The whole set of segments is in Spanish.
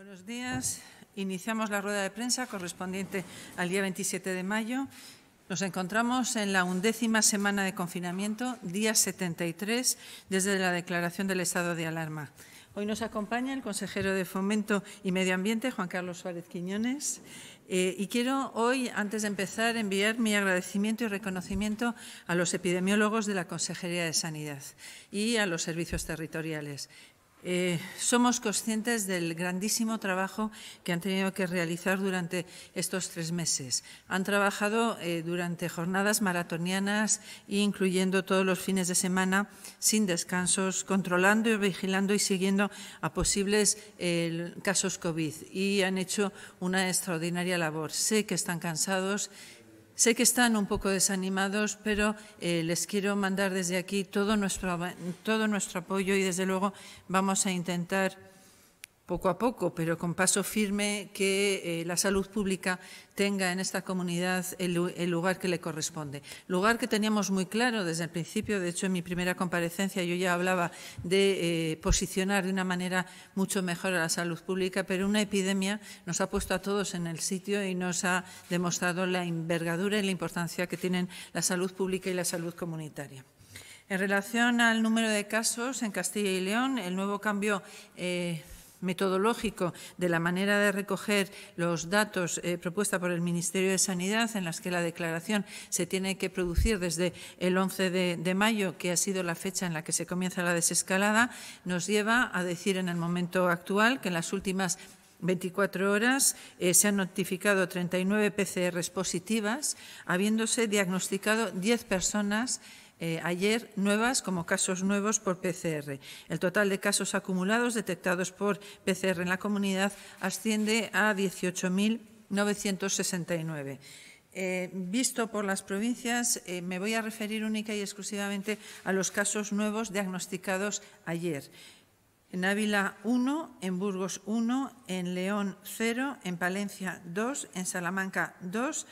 Buenos días. Iniciamos la rueda de prensa correspondiente al día 27 de mayo. Nos encontramos en la undécima semana de confinamiento, día 73, desde la declaración del estado de alarma. Hoy nos acompaña el consejero de Fomento y Medio Ambiente, Juan Carlos Suárez Quiñones. Eh, y quiero hoy, antes de empezar, enviar mi agradecimiento y reconocimiento a los epidemiólogos de la Consejería de Sanidad y a los servicios territoriales. Eh, somos conscientes del grandísimo trabajo que han tenido que realizar durante estos tres meses. Han trabajado eh, durante jornadas maratonianas, incluyendo todos los fines de semana, sin descansos, controlando y vigilando y siguiendo a posibles casos COVID. Y han hecho una extraordinaria labor. Sé que están cansados Sé que están un poco desanimados, pero eh, les quiero mandar desde aquí todo nuestro, todo nuestro apoyo y, desde luego, vamos a intentar poco a poco, pero con paso firme, que eh, la salud pública tenga en esta comunidad el, lugar que le corresponde. Lugar que teníamos muy claro desde el principio, de hecho en mi primera comparecencia yo ya hablaba de eh, posicionar de una manera mucho mejor a la salud pública, pero una epidemia nos ha puesto a todos en el sitio y nos ha demostrado la envergadura y la importancia que tienen la salud pública y la salud comunitaria. En relación al número de casos en Castilla y León, el nuevo cambio eh, metodológico de la manera de recoger los datos eh, propuesta por el Ministerio de Sanidad, en las que la declaración se tiene que producir desde el 11 de, mayo, que ha sido la fecha en la que se comienza la desescalada, nos lleva a decir en el momento actual que en las últimas 24 horas eh, se han notificado 39 PCR positivas, habiéndose diagnosticado 10 personas eh, ayer nuevas como casos nuevos por PCR. El total de casos acumulados detectados por PCR en la comunidad asciende a 18.969. Eh, visto por las provincias, eh, me voy a referir única y exclusivamente a los casos nuevos diagnosticados ayer. En Ávila 1, en Burgos 1, en León 0, en Palencia 2, en Salamanca 2,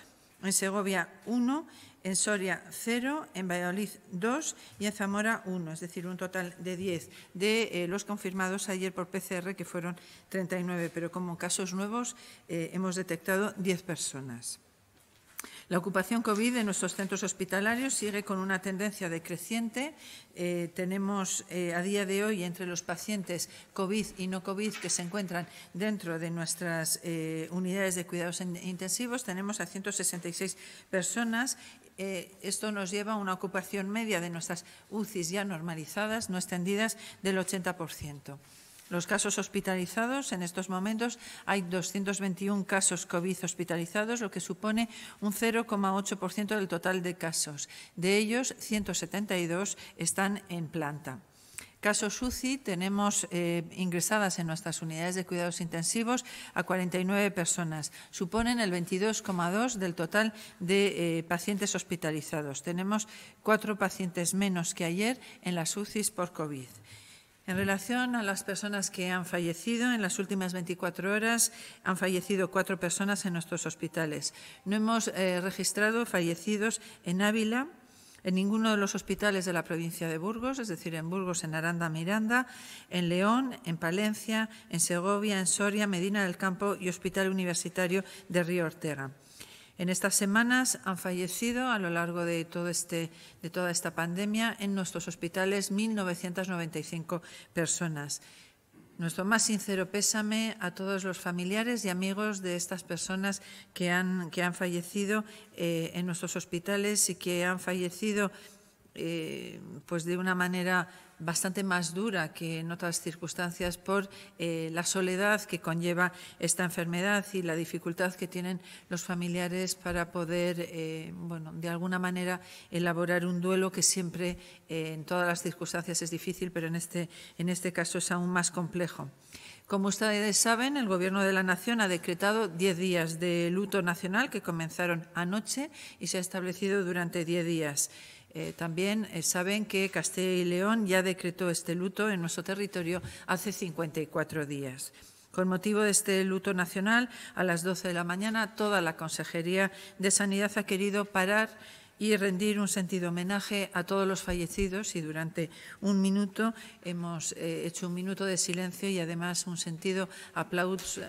en Segovia 1, en Soria 0, en Valladolid 2 y en Zamora 1, es decir, un total de 10 de eh, los confirmados ayer por PCR, que fueron 39, pero como casos nuevos eh, hemos detectado 10 personas. La ocupación COVID en nuestros centros hospitalarios sigue con una tendencia decreciente. Eh, tenemos a día de hoy entre los pacientes COVID y no COVID que se encuentran dentro de nuestras unidades de cuidados intensivos, tenemos a 166 personas eh, esto nos lleva a una ocupación media de nuestras UCIs ya normalizadas, no extendidas, del 80%. Los casos hospitalizados, en estos momentos hay 221 casos COVID hospitalizados, lo que supone un 0,8% del total de casos. De ellos, 172 están en planta. Caso SUCI, tenemos eh, ingresadas en nuestras unidades de cuidados intensivos a 49 personas. Suponen el 22,2 del total de eh, pacientes hospitalizados. Tenemos cuatro pacientes menos que ayer en las UCIs por COVID. En relación a las personas que han fallecido, en las últimas 24 horas han fallecido cuatro personas en nuestros hospitales. No hemos eh, registrado fallecidos en Ávila, en ninguno de los hospitales de la provincia de Burgos, es decir, en Burgos, en Aranda Miranda, en León, en Palencia, en Segovia, en Soria, Medina del Campo y Hospital Universitario de Río Ortega. En estas semanas han fallecido a lo largo de, este, de toda esta pandemia en nuestros hospitales 1.995 personas. Nuestro más sincero pésame a todos los familiares y amigos de estas personas que han, que han fallecido eh, en nuestros hospitales y que han fallecido eh, pues de una manera bastante más dura que en otras circunstancias por eh, la soledad que conlleva esta enfermedad y la dificultad que tienen los familiares para poder, eh, de alguna manera elaborar un duelo que siempre en todas las circunstancias es difícil, pero en este, en este caso es aún más complejo. Como ustedes saben, el Gobierno de la Nación ha decretado 10 días de luto nacional que comenzaron anoche y se ha establecido durante 10 días. Eh, también eh, saben que Castilla y León ya decretó este luto en nuestro territorio hace 54 días. Con motivo de este luto nacional, a las 12 de la mañana, toda la Consejería de Sanidad ha querido parar y rendir un sentido homenaje a todos los fallecidos y durante un minuto hemos eh, hecho un minuto de silencio y además un sentido aplauso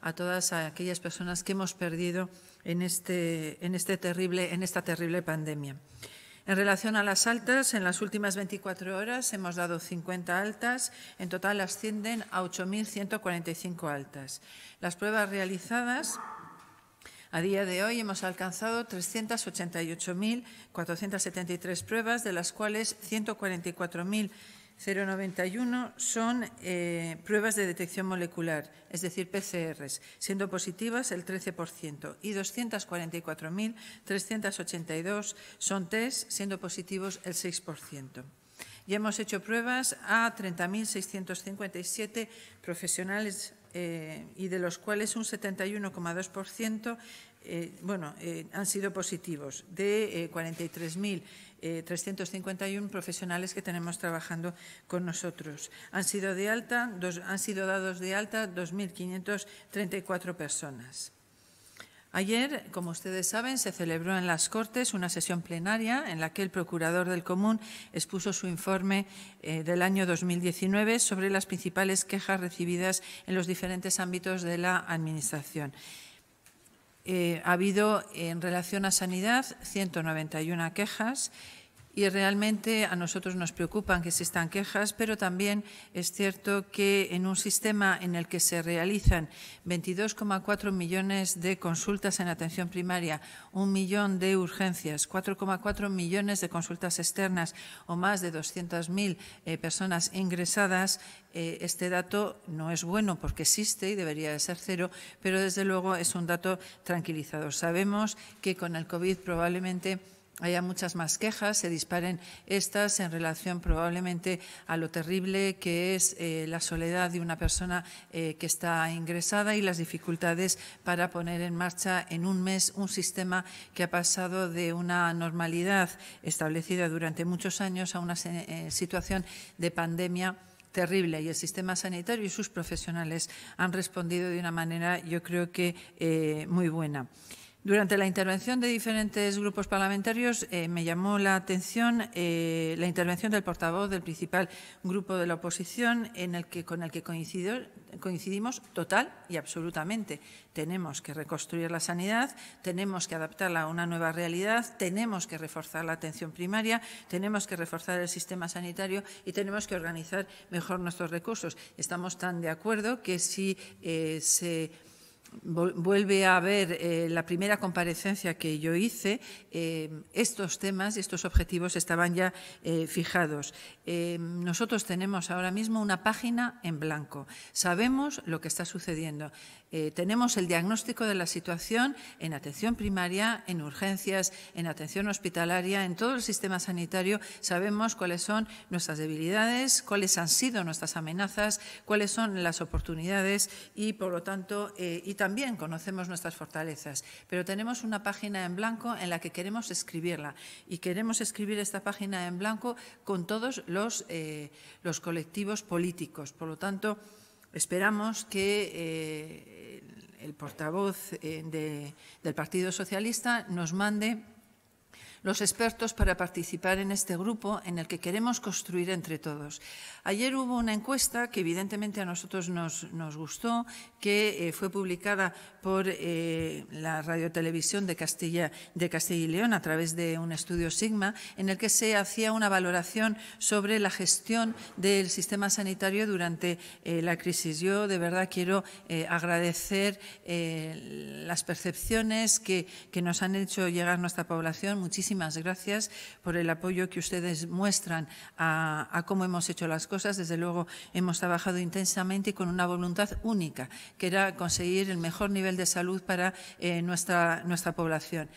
a todas aquellas personas que hemos perdido este, este en, esta terrible pandemia. En relación a las altas, en las últimas 24 horas hemos dado 50 altas, en total ascienden a 8.145 altas. Las pruebas realizadas a día de hoy hemos alcanzado 388.473 pruebas, de las cuales 144.000 091 son eh, pruebas de detección molecular, es decir, PCRs, siendo positivas el 13%, y 244.382 son test, siendo positivos el 6%. Y hemos hecho pruebas a 30.657 profesionales eh, y de los cuales un 71,2% eh, bueno, eh, han sido positivos de 43.351 eh, profesionales que tenemos trabajando con nosotros. Han sido, de alta, han sido dados de alta 2.534 personas. Ayer, como ustedes saben, se celebró en las Cortes una sesión plenaria en la que el Procurador del Común expuso su informe del año 2019 sobre las principales quejas recibidas en los diferentes ámbitos de la Administración. Eh, ha habido en relación a sanidad 191 quejas y realmente a nosotros nos preocupan que existan quejas, pero también es cierto que en un sistema en el que se realizan 22,4 millones de consultas en atención primaria, un millón de urgencias, 4,4 millones de consultas externas o más de 200.000 eh, personas ingresadas, eh, este dato no es bueno porque existe y debería ser cero, pero desde luego es un dato tranquilizador. Sabemos que con el COVID probablemente haya muchas más quejas, se disparen estas en relación probablemente a lo terrible que es eh, la soledad de una persona eh, que está ingresada y las dificultades para poner en marcha en un mes un sistema que ha pasado de una normalidad establecida durante muchos años a una eh, situación de pandemia terrible y el sistema sanitario y sus profesionales han respondido de una manera yo creo que muy buena. Durante la intervención de diferentes grupos parlamentarios eh, me llamó la atención eh, la intervención del portavoz del principal grupo de la oposición en el que, con el que coincidimos total y absolutamente. Tenemos que reconstruir la sanidad, tenemos que adaptarla a una nueva realidad, tenemos que reforzar la atención primaria, tenemos que reforzar el sistema sanitario y tenemos que organizar mejor nuestros recursos. Estamos tan de acuerdo que si eh, se vuelve a ver eh, la primera comparecencia que yo hice, eh, estos temas, y estos objetivos estaban ya eh, fijados. nosotros tenemos ahora mismo una página en blanco. Sabemos lo que está sucediendo. tenemos el diagnóstico de la situación en atención primaria, en urgencias, en atención hospitalaria, en todo el sistema sanitario. Sabemos cuáles son nuestras debilidades, cuáles han sido nuestras amenazas, cuáles son las oportunidades y, por lo tanto, y también conocemos nuestras fortalezas, pero tenemos una página en blanco en la que queremos escribirla y queremos escribir esta página en blanco con todos los, eh, los colectivos políticos. Por lo tanto, esperamos que eh, el portavoz eh, del Partido Socialista nos mande los expertos para participar en este grupo en el que queremos construir entre todos. Ayer hubo una encuesta que evidentemente a nosotros nos, nos gustó, que eh, fue publicada por eh, la radiotelevisión de Castilla, de Castilla y León a través de un estudio Sigma, en el que se hacía una valoración sobre la gestión del sistema sanitario durante eh, la crisis. Yo de verdad quiero agradecer las percepciones que, que nos han hecho llegar nuestra población. Muchísimas muchísimas gracias por el apoyo que ustedes muestran a, cómo hemos hecho las cosas. Desde luego, hemos trabajado intensamente y con una voluntad única, que era conseguir el mejor nivel de salud para eh, nuestra, nuestra población.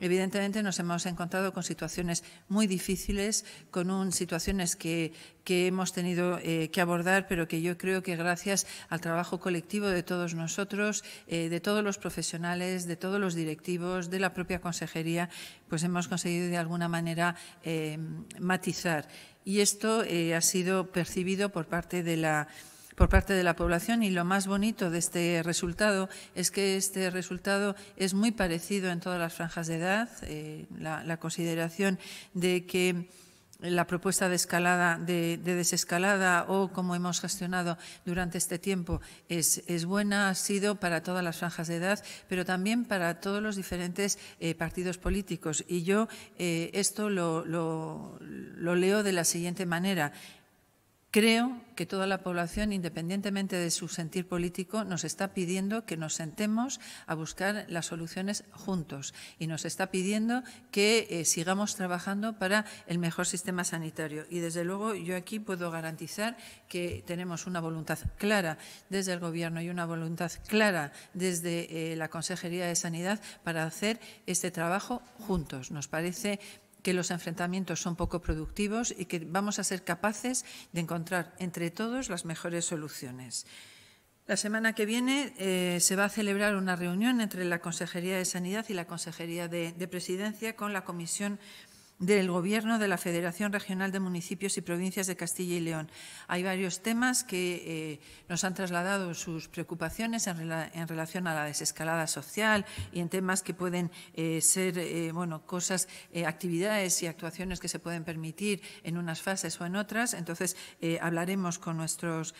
Evidentemente nos hemos encontrado con situaciones muy difíciles, con situaciones que, hemos tenido eh, que abordar, pero que yo creo que gracias al trabajo colectivo de todos nosotros, eh, de todos los profesionales, de todos los directivos, de la propia consejería, pues hemos conseguido de alguna manera eh, matizar. Y esto ha sido percibido por parte de la por parte de la población y lo más bonito de este resultado es que este resultado es muy parecido en todas las franjas de edad. Eh, la, consideración de que la propuesta de escalada, de, de, desescalada o como hemos gestionado durante este tiempo es, buena, ha sido para todas las franjas de edad, pero también para todos los diferentes eh, partidos políticos. Y yo eh, esto lo leo de la siguiente manera. Creo que toda la población, independientemente de su sentir político, nos está pidiendo que nos sentemos a buscar las soluciones juntos y nos está pidiendo que eh, sigamos trabajando para el mejor sistema sanitario. Y desde luego yo aquí puedo garantizar que tenemos una voluntad clara desde el Gobierno y una voluntad clara desde eh, la Consejería de Sanidad para hacer este trabajo juntos. Nos parece que los enfrentamientos son poco productivos y que vamos a ser capaces de encontrar entre todos las mejores soluciones. La semana que viene eh, se va a celebrar una reunión entre la Consejería de Sanidad y la Consejería de, de Presidencia con la Comisión del Gobierno de la Federación Regional de Municipios y Provincias de Castilla y León. Hay varios temas que eh, nos han trasladado sus preocupaciones en, relación a la desescalada social y en temas que pueden eh, ser, eh, bueno, cosas, actividades y actuaciones que se pueden permitir en unas fases o en otras. Entonces, hablaremos con nuestros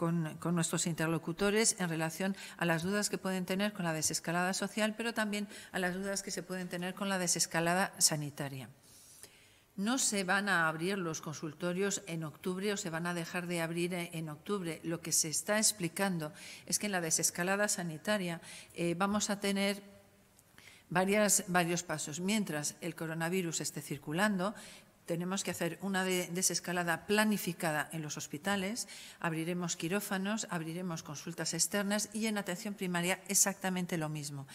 con, nuestros interlocutores en relación a las dudas que pueden tener con la desescalada social, pero también a las dudas que se pueden tener con la desescalada sanitaria. No se van a abrir los consultorios en octubre o se van a dejar de abrir e, en octubre. Lo que se está explicando es que en la desescalada sanitaria eh, vamos a tener varios pasos. Mientras el coronavirus esté circulando, tenemos que hacer una desescalada planificada en los hospitales, abriremos quirófanos, abriremos consultas externas y en atención primaria exactamente lo mismo.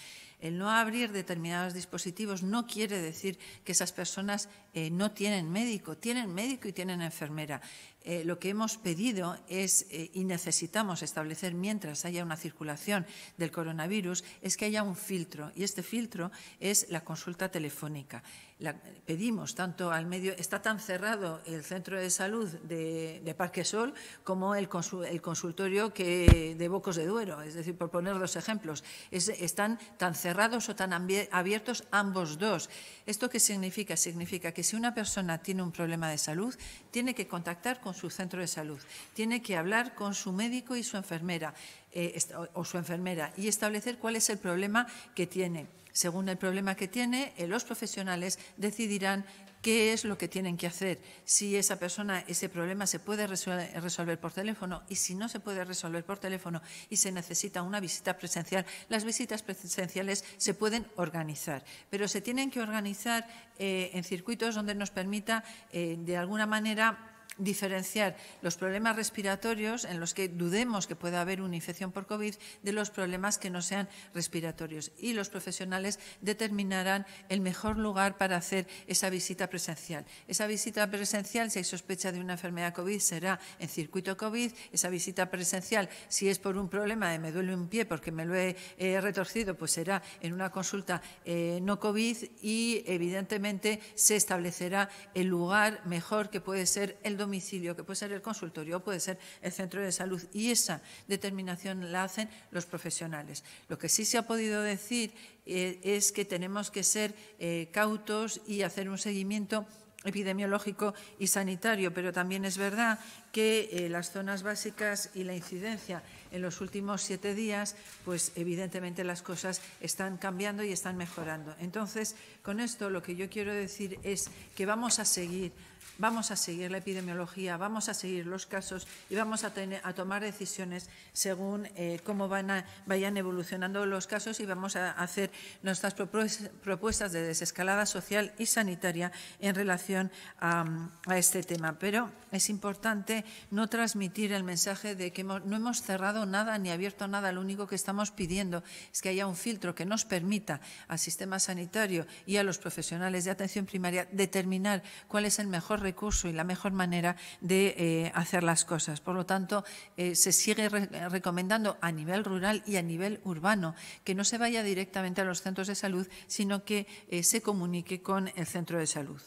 El no abrir determinados dispositivos no quiere decir que esas personas eh, no tienen médico, tienen médico y tienen enfermera. Eh, lo que hemos pedido es, eh, y necesitamos establecer mientras haya una circulación del coronavirus, es que haya un filtro, y este filtro es la consulta telefónica. La, pedimos tanto al medio, está tan cerrado el centro de salud de, Parque Sol como el, consultorio que, de Bocos de Duero, es decir, por poner dos ejemplos, están tan cerrados cerrados o tan abiertos ambos dos. ¿Esto qué significa? Significa que si una persona tiene un problema de salud, tiene que contactar con su centro de salud, tiene que hablar con su médico y su enfermera eh, o su enfermera y establecer cuál es el problema que tiene. Según el problema que tiene, eh, los profesionales decidirán qué es lo que tienen que hacer, si esa persona, ese problema se puede resolver por teléfono y si no se puede resolver por teléfono y se necesita una visita presencial, las visitas presenciales se pueden organizar, pero se tienen que organizar eh, en circuitos donde nos permita, eh, de alguna manera, diferenciar los problemas respiratorios en los que dudemos que pueda haber una infección por COVID de los problemas que no sean respiratorios. Y los profesionales determinarán el mejor lugar para hacer esa visita presencial. Esa visita presencial, si hay sospecha de una enfermedad COVID, será en circuito COVID. Esa visita presencial, si es por un problema de me duele un pie porque me lo he retorcido, pues será en una consulta eh, no COVID y, evidentemente, se establecerá el lugar mejor que puede ser el que puede ser el consultorio, puede ser el centro de salud, y esa determinación la hacen los profesionales. Lo que sí se ha podido decir eh, es que tenemos que ser eh, cautos y hacer un seguimiento epidemiológico y sanitario, pero también es verdad que eh, las zonas básicas y la incidencia en los últimos siete días, pues evidentemente las cosas están cambiando y están mejorando. Entonces, con esto lo que yo quiero decir es que vamos a seguir vamos a seguir la epidemiología, vamos a seguir los casos y vamos a, a tomar decisiones según eh, cómo vayan evolucionando los casos y vamos a hacer nuestras propuestas de desescalada social y sanitaria en relación a, este tema. Pero es importante no transmitir el mensaje de que no hemos cerrado nada ni abierto nada, lo único que estamos pidiendo es que haya un filtro que nos permita al sistema sanitario y a los profesionales de atención primaria determinar cuál es el mejor recurso y la mejor manera de eh, hacer las cosas. Por lo tanto, eh, se sigue recomendando a nivel rural y a nivel urbano que no se vaya directamente a los centros de salud, sino que eh, se comunique con el centro de salud.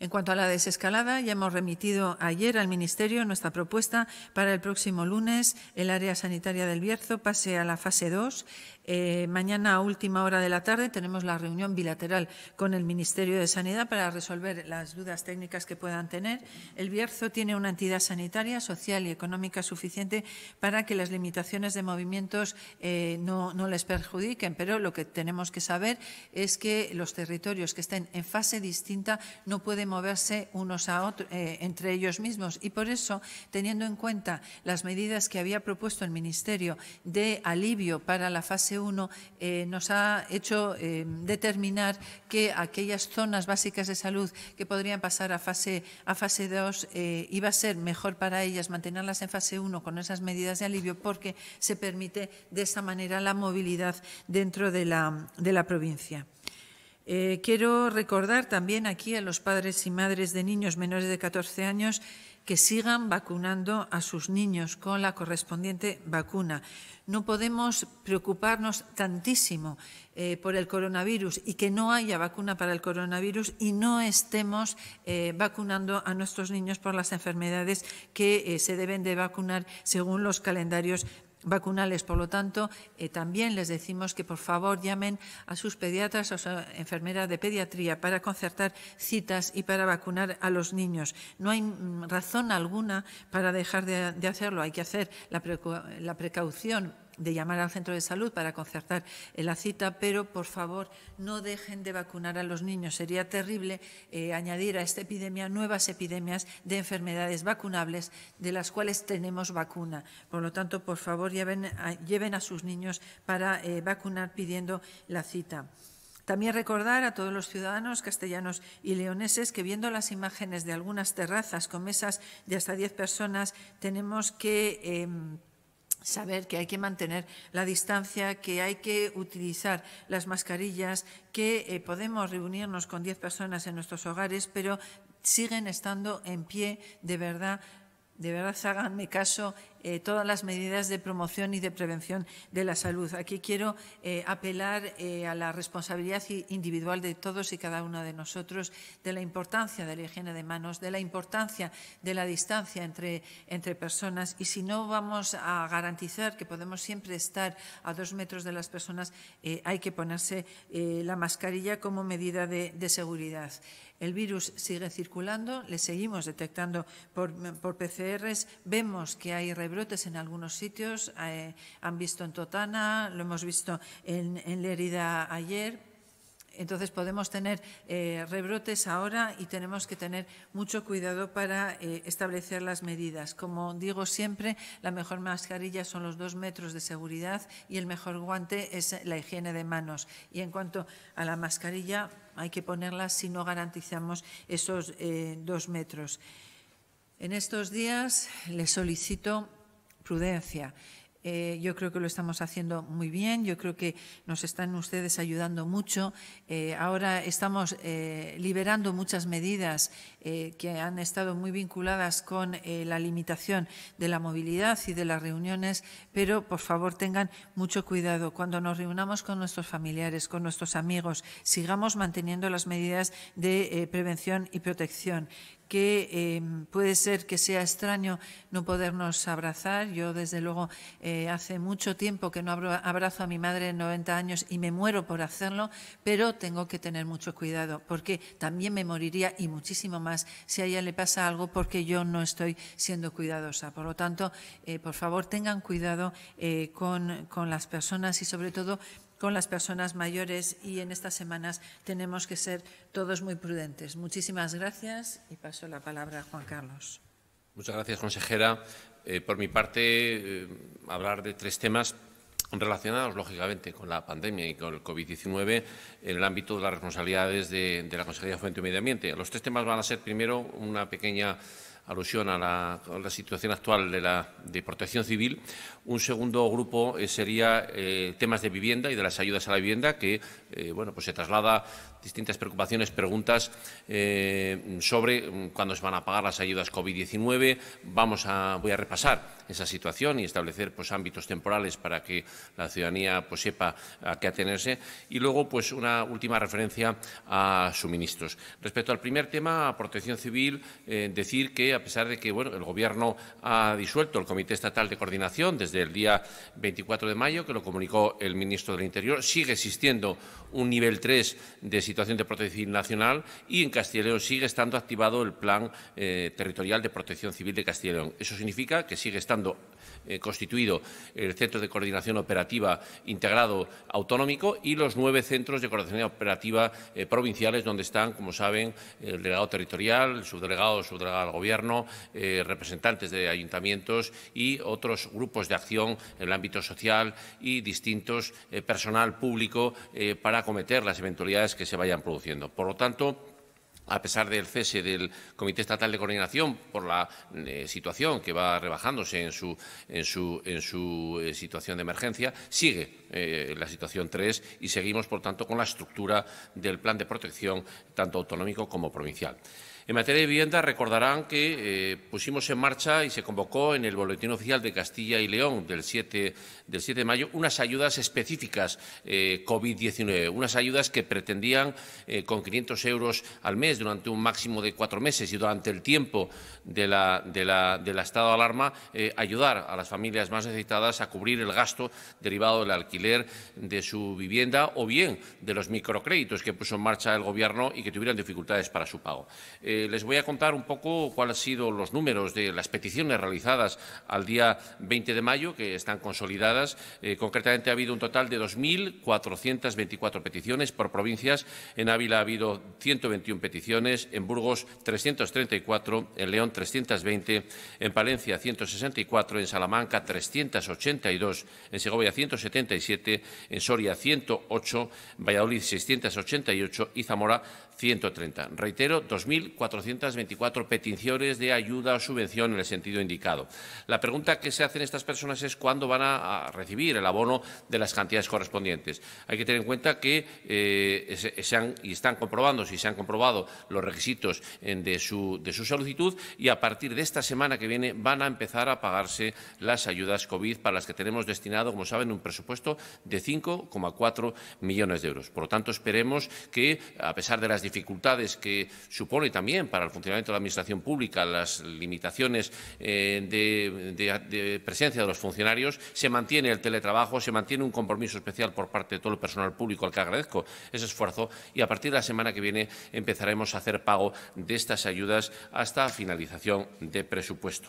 En cuanto a la desescalada, ya hemos remitido ayer al Ministerio nuestra propuesta para el próximo lunes el área sanitaria del Bierzo pase a la fase 2. Eh, mañana a última hora de la tarde tenemos la reunión bilateral con el Ministerio de Sanidad para resolver las dudas técnicas que puedan tener. El Bierzo tiene una entidad sanitaria, social y económica suficiente para que las limitaciones de movimientos eh, no, no les perjudiquen, pero lo que tenemos que saber es que los territorios que estén en fase distinta no pueden moverse unos a otros, eh, entre ellos mismos. Y por eso, teniendo en cuenta las medidas que había propuesto el Ministerio de alivio para la fase 1, eh, nos ha hecho eh, determinar que aquellas zonas básicas de salud que podrían pasar a fase, a fase 2 iba a ser mejor para ellas mantenerlas en fase 1 con esas medidas de alivio porque se permite de esa manera la movilidad dentro de la, de la provincia. Eh, quiero recordar también aquí a los padres y madres de niños menores de 14 años que sigan vacunando a sus niños con la correspondiente vacuna. No podemos preocuparnos tantísimo eh, por el coronavirus y que no haya vacuna para el coronavirus y no estemos eh, vacunando a nuestros niños por las enfermedades que se deben de vacunar según los calendarios vacunales. Por lo tanto, eh, también les decimos que por favor llamen a sus pediatras o a su enfermera de pediatría para concertar citas y para vacunar a los niños. No hay mm, razón alguna para dejar de, hacerlo. Hay que hacer la, la precaución de llamar al centro de salud para concertar la cita, pero por favor no dejen de vacunar a los niños. Sería terrible eh, añadir a esta epidemia nuevas epidemias de enfermedades vacunables de las cuales tenemos vacuna. Por lo tanto, por favor lleven a, sus niños para eh, vacunar pidiendo la cita. También recordar a todos los ciudadanos castellanos y leoneses que viendo las imágenes de algunas terrazas con mesas de hasta 10 personas tenemos que... Em, saber que hay que mantener la distancia, que hay que utilizar las mascarillas, que eh, podemos reunirnos con 10 personas en nuestros hogares, pero siguen estando en pie, de verdad, de verdad háganme caso eh, todas las medidas de promoción y de prevención de la salud. Aquí quiero eh, apelar eh, a la responsabilidad individual de todos y cada uno de nosotros, de la importancia de la higiene de manos, de la importancia de la distancia entre, entre personas y si no vamos a garantizar que podemos siempre estar a dos metros de las personas, hay que ponerse la mascarilla como medida de, seguridad. El virus sigue circulando, le seguimos detectando por, por PCRs, vemos que hay rebrotes en algunos sitios. Eh, han visto en Totana, lo hemos visto en, en Lérida ayer. Entonces podemos tener eh, rebrotes ahora y tenemos que tener mucho cuidado para eh, establecer las medidas. Como digo siempre, la mejor mascarilla son los dos metros de seguridad y el mejor guante es la higiene de manos. Y en cuanto a la mascarilla, hay que ponerla si no garantizamos esos dos metros. En estos días les solicito prudencia. Eh, yo creo que lo estamos haciendo muy bien, yo creo que nos están ustedes ayudando mucho. Eh, ahora estamos eh, liberando muchas medidas que han estado muy vinculadas con la limitación de la movilidad y de las reuniones, pero por favor tengan mucho cuidado. Cuando nos reunamos con nuestros familiares, con nuestros amigos, sigamos manteniendo las medidas de prevención y protección que em, puede ser que sea extraño no podernos abrazar. Yo, desde luego, eh, hace mucho tiempo que no abrazo a mi madre en 90 años y me muero por hacerlo, pero tengo que tener mucho cuidado porque también me moriría y muchísimo más si a ella le pasa algo porque yo no estoy siendo cuidadosa. Por lo tanto, eh, por favor, tengan cuidado eh, con las personas y, sobre todo, con las personas mayores y en estas semanas tenemos que ser todos muy prudentes. Muchísimas gracias y paso la palabra a Juan Carlos. Muchas gracias, consejera. Eh, por mi parte, eh, hablar de tres temas relacionados, lógicamente, con la pandemia y con el COVID-19 en el ámbito de las responsabilidades de, la Consejería de Fuente y Medio Ambiente. Los tres temas van a ser, primero, una pequeña alusión a la, situación actual de, la, protección civil. Un segundo grupo eh, sería eh, temas de vivienda y de las ayudas a la vivienda, que eh, bueno, pues se traslada distintas preocupaciones, preguntas eh, sobre mm, cuándo se van a pagar las ayudas COVID-19. Vamos a, voy a repasar esa situación y establecer pues, ámbitos temporales para que la ciudadanía pues, sepa a qué atenerse. Y luego, pues, una última referencia a suministros. Respecto al primer tema, a protección civil, eh, decir que, a pesar de que bueno, el Gobierno ha disuelto el Comité Estatal de Coordinación desde el día 24 de mayo, que lo comunicó el ministro del Interior, sigue existiendo un nivel 3 de situación situación de protección nacional y en Castilla y León sigue estando activado el Plan eh, Territorial de Protección Civil de Castilla y León. Eso significa que sigue estando eh, constituido el Centro de Coordinación Operativa Integrado Autonómico y los nueve centros de coordinación operativa eh, provinciales, donde están, como saben, el delegado territorial, el subdelegado, el subdelegado del Gobierno, eh, representantes de ayuntamientos y otros grupos de acción en el ámbito social y distintos personal público para acometer las eventualidades que se vayan produciendo. Por lo tanto, a pesar del cese del Comité Estatal de Coordinación por la eh, situación que va rebajándose en su, eh, situación de emergencia, sigue eh, la situación 3 y seguimos, por tanto, con la estructura del plan de protección, tanto autonómico como provincial. En materia de vivienda, recordarán que eh, pusimos en marcha y se convocó en el Boletín Oficial de Castilla y León del 7, de mayo unas ayudas específicas eh, COVID-19, unas ayudas que pretendían, eh, con 500 euros al mes durante un máximo de cuatro meses y durante el tiempo de la, del estado de alarma, ayudar a las familias más necesitadas a cubrir el gasto derivado del alquiler de su vivienda o bien de los microcréditos que puso en marcha el Gobierno y que tuvieran dificultades para su pago. Eh, les voy a contar un poco cuáles han sido los números de las peticiones realizadas al día 20 de mayo, que están consolidadas. Eh, concretamente, ha habido un total de 2.424 peticiones por provincias. En Ávila ha habido 121 peticiones, en Burgos 334, en León 320, en Palencia 164, en Salamanca 382, en Segovia 177, en Soria 108, Valladolid 688 y Zamora 130. Reitero, 2.424 peticiones de ayuda o subvención en el sentido indicado. La pregunta que se hacen estas personas es cuándo van a, recibir el abono de las cantidades correspondientes. Hay que tener en cuenta que eh, se, han, y están comprobando, si se han comprobado los requisitos de su, de su solicitud, y a partir de esta semana que viene van a empezar a pagarse las ayudas COVID para las que tenemos destinado, como saben, un presupuesto de 5,4 millones de euros. Por lo tanto, esperemos que, a pesar de las dificultades que supone también para el funcionamiento de la Administración pública las limitaciones eh, de, de, presencia de los funcionarios, se mantiene el teletrabajo, se mantiene un compromiso especial por parte de todo el personal público, al que agradezco ese esfuerzo, y a partir de la semana que viene empezaremos a hacer pago de estas ayudas hasta finalización de presupuesto.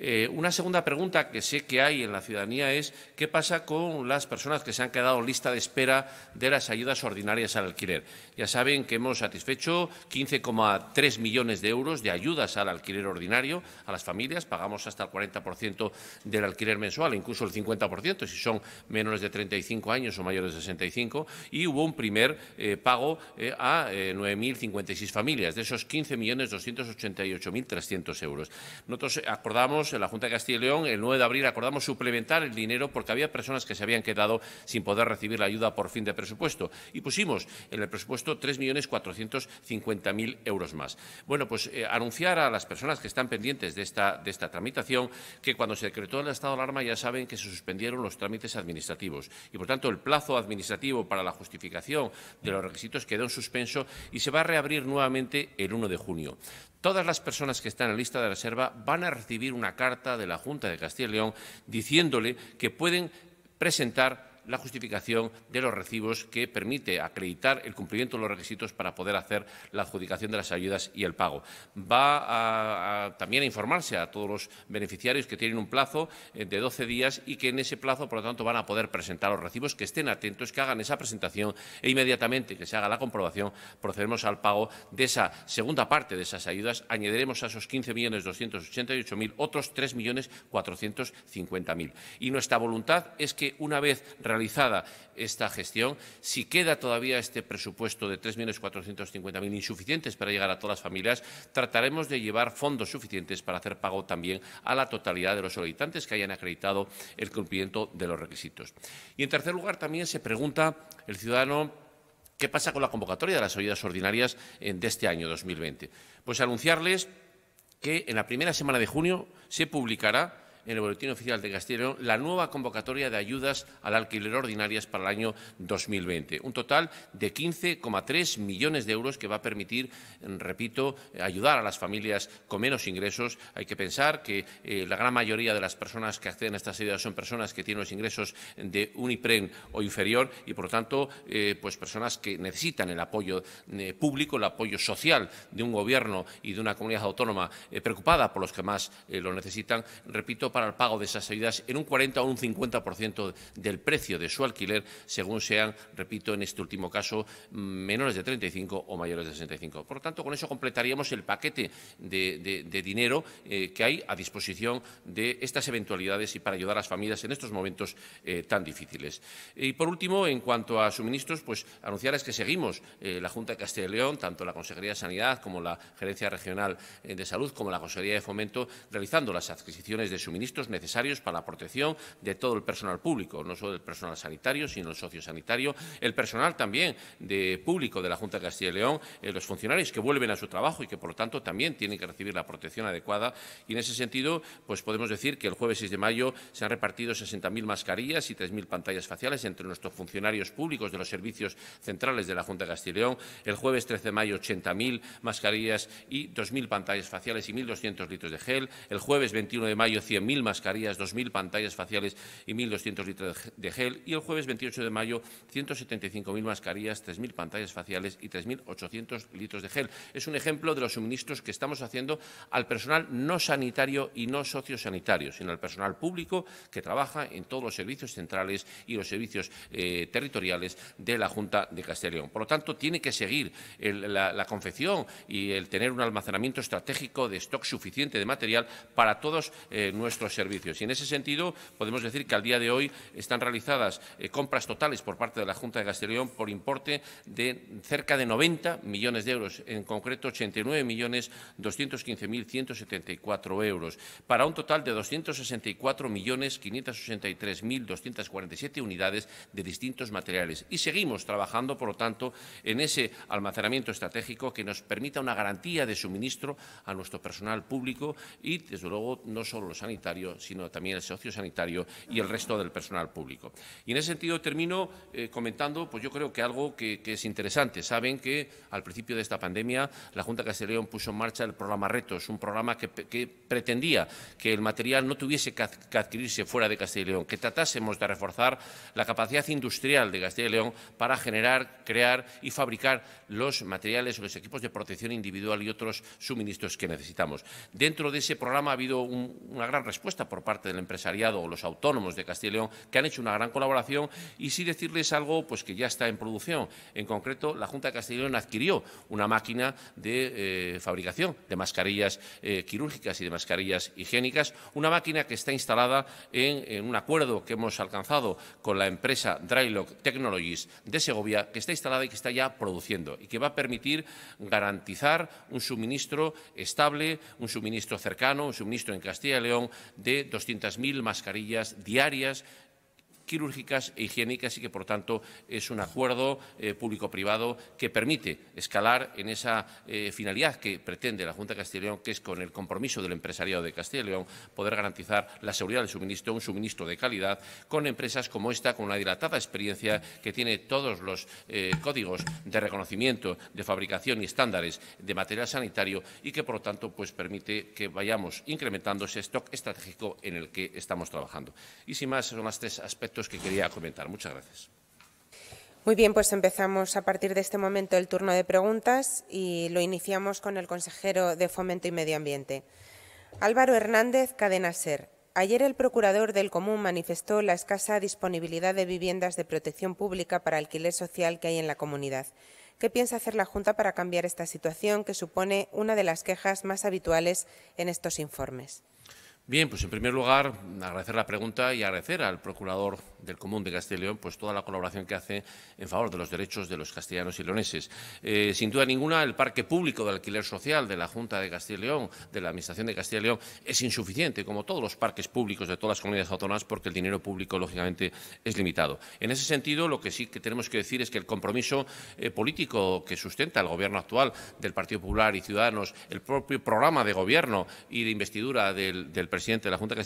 Eh, una segunda pregunta que sé que hay en la ciudadanía es qué pasa con las personas que se han quedado lista de espera de las ayudas ordinarias al alquiler. Ya saben que hemos satisfecho 15,3 millones de euros de ayudas al alquiler ordinario a las familias. Pagamos hasta el 40% del alquiler mensual, incluso el 50% si son menores de 35 años o mayores de 65. Y hubo un primer eh, pago eh, a 9.056 familias, de esos 15.288.300 euros. Nosotros acordamos en la Junta de Castilla y León, el 9 de abril, acordamos suplementar el dinero porque había personas que se habían quedado sin poder recibir la ayuda por fin de presupuesto. Y pusimos en el presupuesto 3.450.000 euros más. Bueno, pues eh, anunciar a las personas que están pendientes de esta, de esta tramitación que cuando se decretó el estado de alarma ya saben que se suspendieron los trámites administrativos. Y, por tanto, el plazo administrativo para la justificación de los requisitos quedó en suspenso y se va a reabrir nuevamente el 1 de junio. Todas las personas que están en la lista de reserva van a recibir una carta de la Junta de Castilla y León diciéndole que pueden presentar la justificación de los recibos que permite acreditar el cumplimiento de los requisitos para poder hacer la adjudicación de las ayudas y el pago. Va también a informarse a todos los beneficiarios que tienen un plazo eh, de 12 días y que en ese plazo, por lo tanto, van a poder presentar los recibos, que estén atentos, que hagan esa presentación e inmediatamente que se haga la comprobación procedemos al pago de esa segunda parte de esas ayudas. Añadiremos a esos 15.288.000 otros 3.450.000. Y nuestra voluntad es que una vez realizada esta gestión, si queda todavía este presupuesto de 3.450.000 insuficientes para llegar a todas las familias, trataremos de llevar fondos suficientes para hacer pago también a la totalidad de los solicitantes que hayan acreditado el cumplimiento de los requisitos. Y, en tercer lugar, también se pregunta el ciudadano ¿Qué pasa con la convocatoria de las ayudas ordinarias eh, de este año 2020? Pues anunciarles que en la primera semana de junio se publicará en el Boletín Oficial de Castilla y León la nueva convocatoria de ayudas al alquiler ordinarias para el año 2020. Un total de 15,3 millones de euros que va a permitir, mm, repito, ayudar a las familias con menos ingresos. Hay que pensar que eh, la gran mayoría de las personas que acceden a estas ayudas son personas que tienen los ingresos de un IPREN o inferior y, por lo tanto, eh, pues personas que necesitan el apoyo eh, público, el apoyo social de un gobierno y de una comunidad autónoma preocupada por los que más lo necesitan, repito, para el pago de esas ayudas en un 40 o un 50% del precio de su alquiler, según sean, repito, en este último caso, menores de 35 o mayores de 65. Por lo tanto, con eso completaríamos el paquete de, dinero eh, que hay a disposición de estas eventualidades y para ayudar a las familias en estos momentos eh, tan difíciles. Y, por último, en cuanto a suministros, pues anunciarles que seguimos eh, la Junta de Castilla y León, tanto la Consejería de Sanidad como la Gerencia Regional de Salud, como la Consejería de Fomento, realizando las adquisiciones de suministros necesarios para la protección de todo el personal público, no solo del personal sanitario, sino el sanitario el personal también de público de la Junta de Castilla y León, eh, los funcionarios que vuelven a su trabajo y que, por lo tanto, también tienen que recibir la protección adecuada. Y en ese sentido, pues podemos decir que el jueves 6 de mayo se han repartido 60.000 mascarillas y 3.000 pantallas faciales entre nuestros funcionarios públicos de los servicios centrales de la Junta de Castilla y León. El jueves 13 de mayo, 80.000 mascarillas y 2.000 pantallas faciales y 1.200 litros de gel. El jueves 21 de mayo, 100.000 1.000 mascarillas, 2.000 pantallas faciales y 1.200 litros de gel. Y el jueves 28 de mayo, 175.000 mascarillas, 3.000 pantallas faciales y 3.800 litros de gel. Es un ejemplo de los suministros que estamos haciendo al personal no sanitario y no sociosanitario, sino al personal público que trabaja en todos los servicios centrales y los servicios eh, territoriales de la Junta de Castellón. Por lo tanto, tiene que seguir la, confección y el tener un almacenamiento estratégico de stock suficiente de material para todos eh, nuestros servicios. Y en ese sentido, podemos decir que al día de hoy están realizadas eh, compras totales por parte de la Junta de Castellón por importe de cerca de 90 millones de euros, en concreto 89.215.174 euros, para un total de 264 unidades de distintos materiales. Y seguimos trabajando, por lo tanto, en ese almacenamiento estratégico que nos permita una garantía de suministro a nuestro personal público y, desde luego, no solo los sanitarios, sino también el sociosanitario y el resto del personal público. Y en ese sentido termino eh, comentando, pues yo creo que algo que, es interesante. Saben que al principio de esta pandemia la Junta de Castilla y León puso en marcha el programa Retos, un programa que, pretendía que el material no tuviese que adquirirse fuera de Castilla y León, que tratásemos de reforzar la capacidad industrial de Castilla y León para generar, crear y fabricar los materiales o los equipos de protección individual y otros suministros que necesitamos. Dentro de ese programa ha habido una gran responsabilidad respuesta por parte del empresariado o los autónomos de Castilla y León, que han hecho una gran colaboración, y sí decirles algo pues, que ya está en producción. En concreto, la Junta de Castilla y León adquirió una máquina de eh, fabricación de mascarillas eh, quirúrgicas y de mascarillas higiénicas, una máquina que está instalada en, en un acuerdo que hemos alcanzado con la empresa Drylock Technologies de Segovia, que está instalada y que está ya produciendo y que va a permitir garantizar un suministro estable, un suministro cercano, un suministro en Castilla y León de 200.000 mascarillas diarias quirúrgicas e higiénicas y que, por tanto, es un acuerdo eh, público-privado que permite escalar en esa eh, finalidad que pretende la Junta de Castilla y León, que es con el compromiso del empresariado de Castilla y León poder garantizar la seguridad del suministro, un suministro de calidad, con empresas como esta, con una dilatada experiencia que tiene todos los eh, códigos de reconocimiento, de fabricación y estándares de material sanitario y que, por lo tanto, pues permite que vayamos incrementando ese stock estratégico en el que estamos trabajando. Y sin más, son más tres aspectos que quería comentar. Muchas gracias. Muy bien, pues empezamos a partir de este momento el turno de preguntas y lo iniciamos con el consejero de Fomento y Medio Ambiente. Álvaro Hernández, Cadena Ser. Ayer el procurador del Común manifestó la escasa disponibilidad de viviendas de protección pública para alquiler social que hay en la comunidad. ¿Qué piensa hacer la Junta para cambiar esta situación que supone una de las quejas más habituales en estos informes? Bien, pues en primer lugar, agradecer la pregunta y agradecer al Procurador del Común de Castilla y León pues, toda la colaboración que hace en favor de los derechos de los castellanos y leoneses. Eh, sin duda ninguna, el parque público de alquiler social de la Junta de Castilla y León, de la Administración de Castilla y León, es insuficiente, como todos los parques públicos de todas las comunidades autónomas, porque el dinero público, lógicamente, es limitado. En ese sentido, lo que sí que tenemos que decir es que el compromiso eh, político que sustenta el Gobierno actual del Partido Popular y Ciudadanos, el propio programa de Gobierno y de investidura del, del presidente, presidente de la Junta de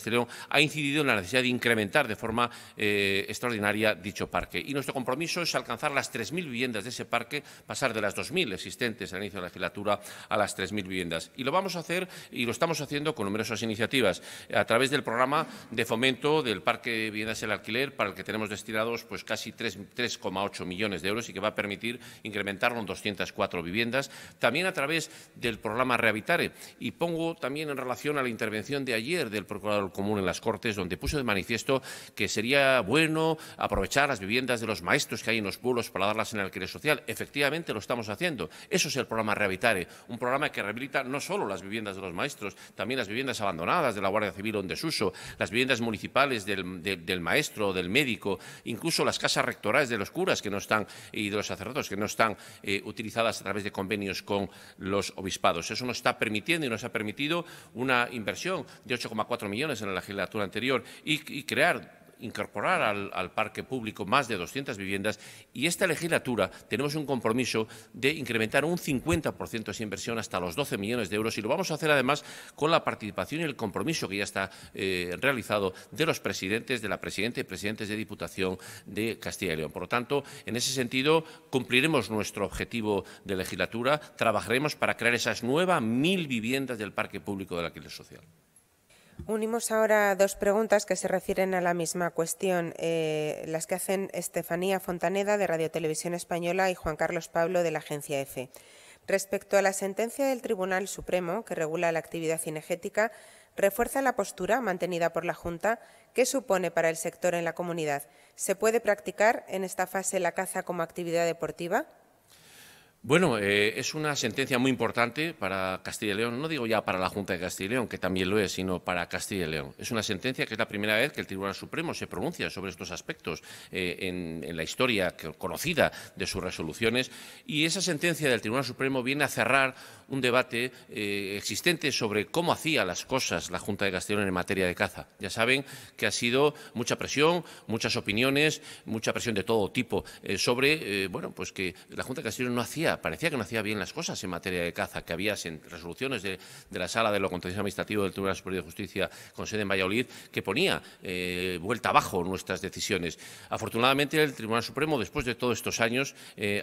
ha incidido en la necesidad de incrementar de forma eh, extraordinaria dicho parque. Y nuestro compromiso es alcanzar las 3.000 viviendas de ese parque, pasar de las 2.000 existentes al inicio de la legislatura a las 3.000 viviendas. Y lo vamos a hacer y lo estamos haciendo con numerosas iniciativas a través del programa de fomento del parque de viviendas en el alquiler, para el que tenemos destinados pues, casi 3,8 millones de euros y que va a permitir incrementar en 204 viviendas. También a través del programa Rehabitare. Y pongo también en relación a la intervención de ayer del Procurador Común en las Cortes, donde puso de manifiesto que sería bueno aprovechar las viviendas de los maestros que hay en los pueblos para darlas en alquiler social. Efectivamente, lo estamos haciendo. Eso es el programa Rehabilitare, un programa que rehabilita no solo las viviendas de los maestros, también las viviendas abandonadas de la Guardia Civil o en desuso, las viviendas municipales del, del, maestro, del médico, incluso las casas rectorales de los curas que no están y de los sacerdotes que no están eh, utilizadas a través de convenios con los obispados. Eso nos está permitiendo y nos ha permitido una inversión de ocho 4 millones en la legislatura anterior y, crear incorporar al, parque público más de 200 viviendas y esta legislatura tenemos un compromiso de incrementar un 50% esa inversión hasta los 12 millones de euros y lo vamos a hacer además con la participación y el compromiso que ya está eh, realizado de los presidentes, de la presidenta y presidentes de Diputación de Castilla y León. Por lo tanto, en ese sentido, cumpliremos nuestro objetivo de legislatura, trabajaremos para crear esas nuevas mil viviendas del parque público de la alquiler social. Unimos ahora dos preguntas que se refieren a la misma cuestión, eh, las que hacen Estefanía Fontaneda de Radio Televisión Española y Juan Carlos Pablo de la Agencia EFE. Respecto a la sentencia del Tribunal Supremo que regula la actividad cinegética, refuerza la postura mantenida por la Junta ¿Qué supone para el sector en la comunidad. ¿Se puede practicar en esta fase la caza como actividad deportiva? Bueno, eh, es una sentencia muy importante para Castilla y León, no digo ya para la Junta de Castilla y León, que también lo es, sino para Castilla y León. Es una sentencia que es la primera vez que el Tribunal Supremo se pronuncia sobre estos aspectos eh, en, la historia conocida de sus resoluciones y esa sentencia del Tribunal Supremo viene a cerrar un debate eh, existente sobre cómo hacía las cosas la Junta de Castellón en materia de caza. Ya saben que ha sido mucha presión, muchas opiniones, mucha presión de todo tipo eh, sobre, eh, bueno, pues que la Junta de Castellón no hacía, parecía que no hacía bien las cosas en materia de caza, que había resoluciones de, la Sala de lo Contencioso Administrativo del Tribunal Superior de Justicia con sede en Valladolid que ponía vuelta abajo nuestras decisiones. Afortunadamente, el Tribunal Supremo, después de todos estos años,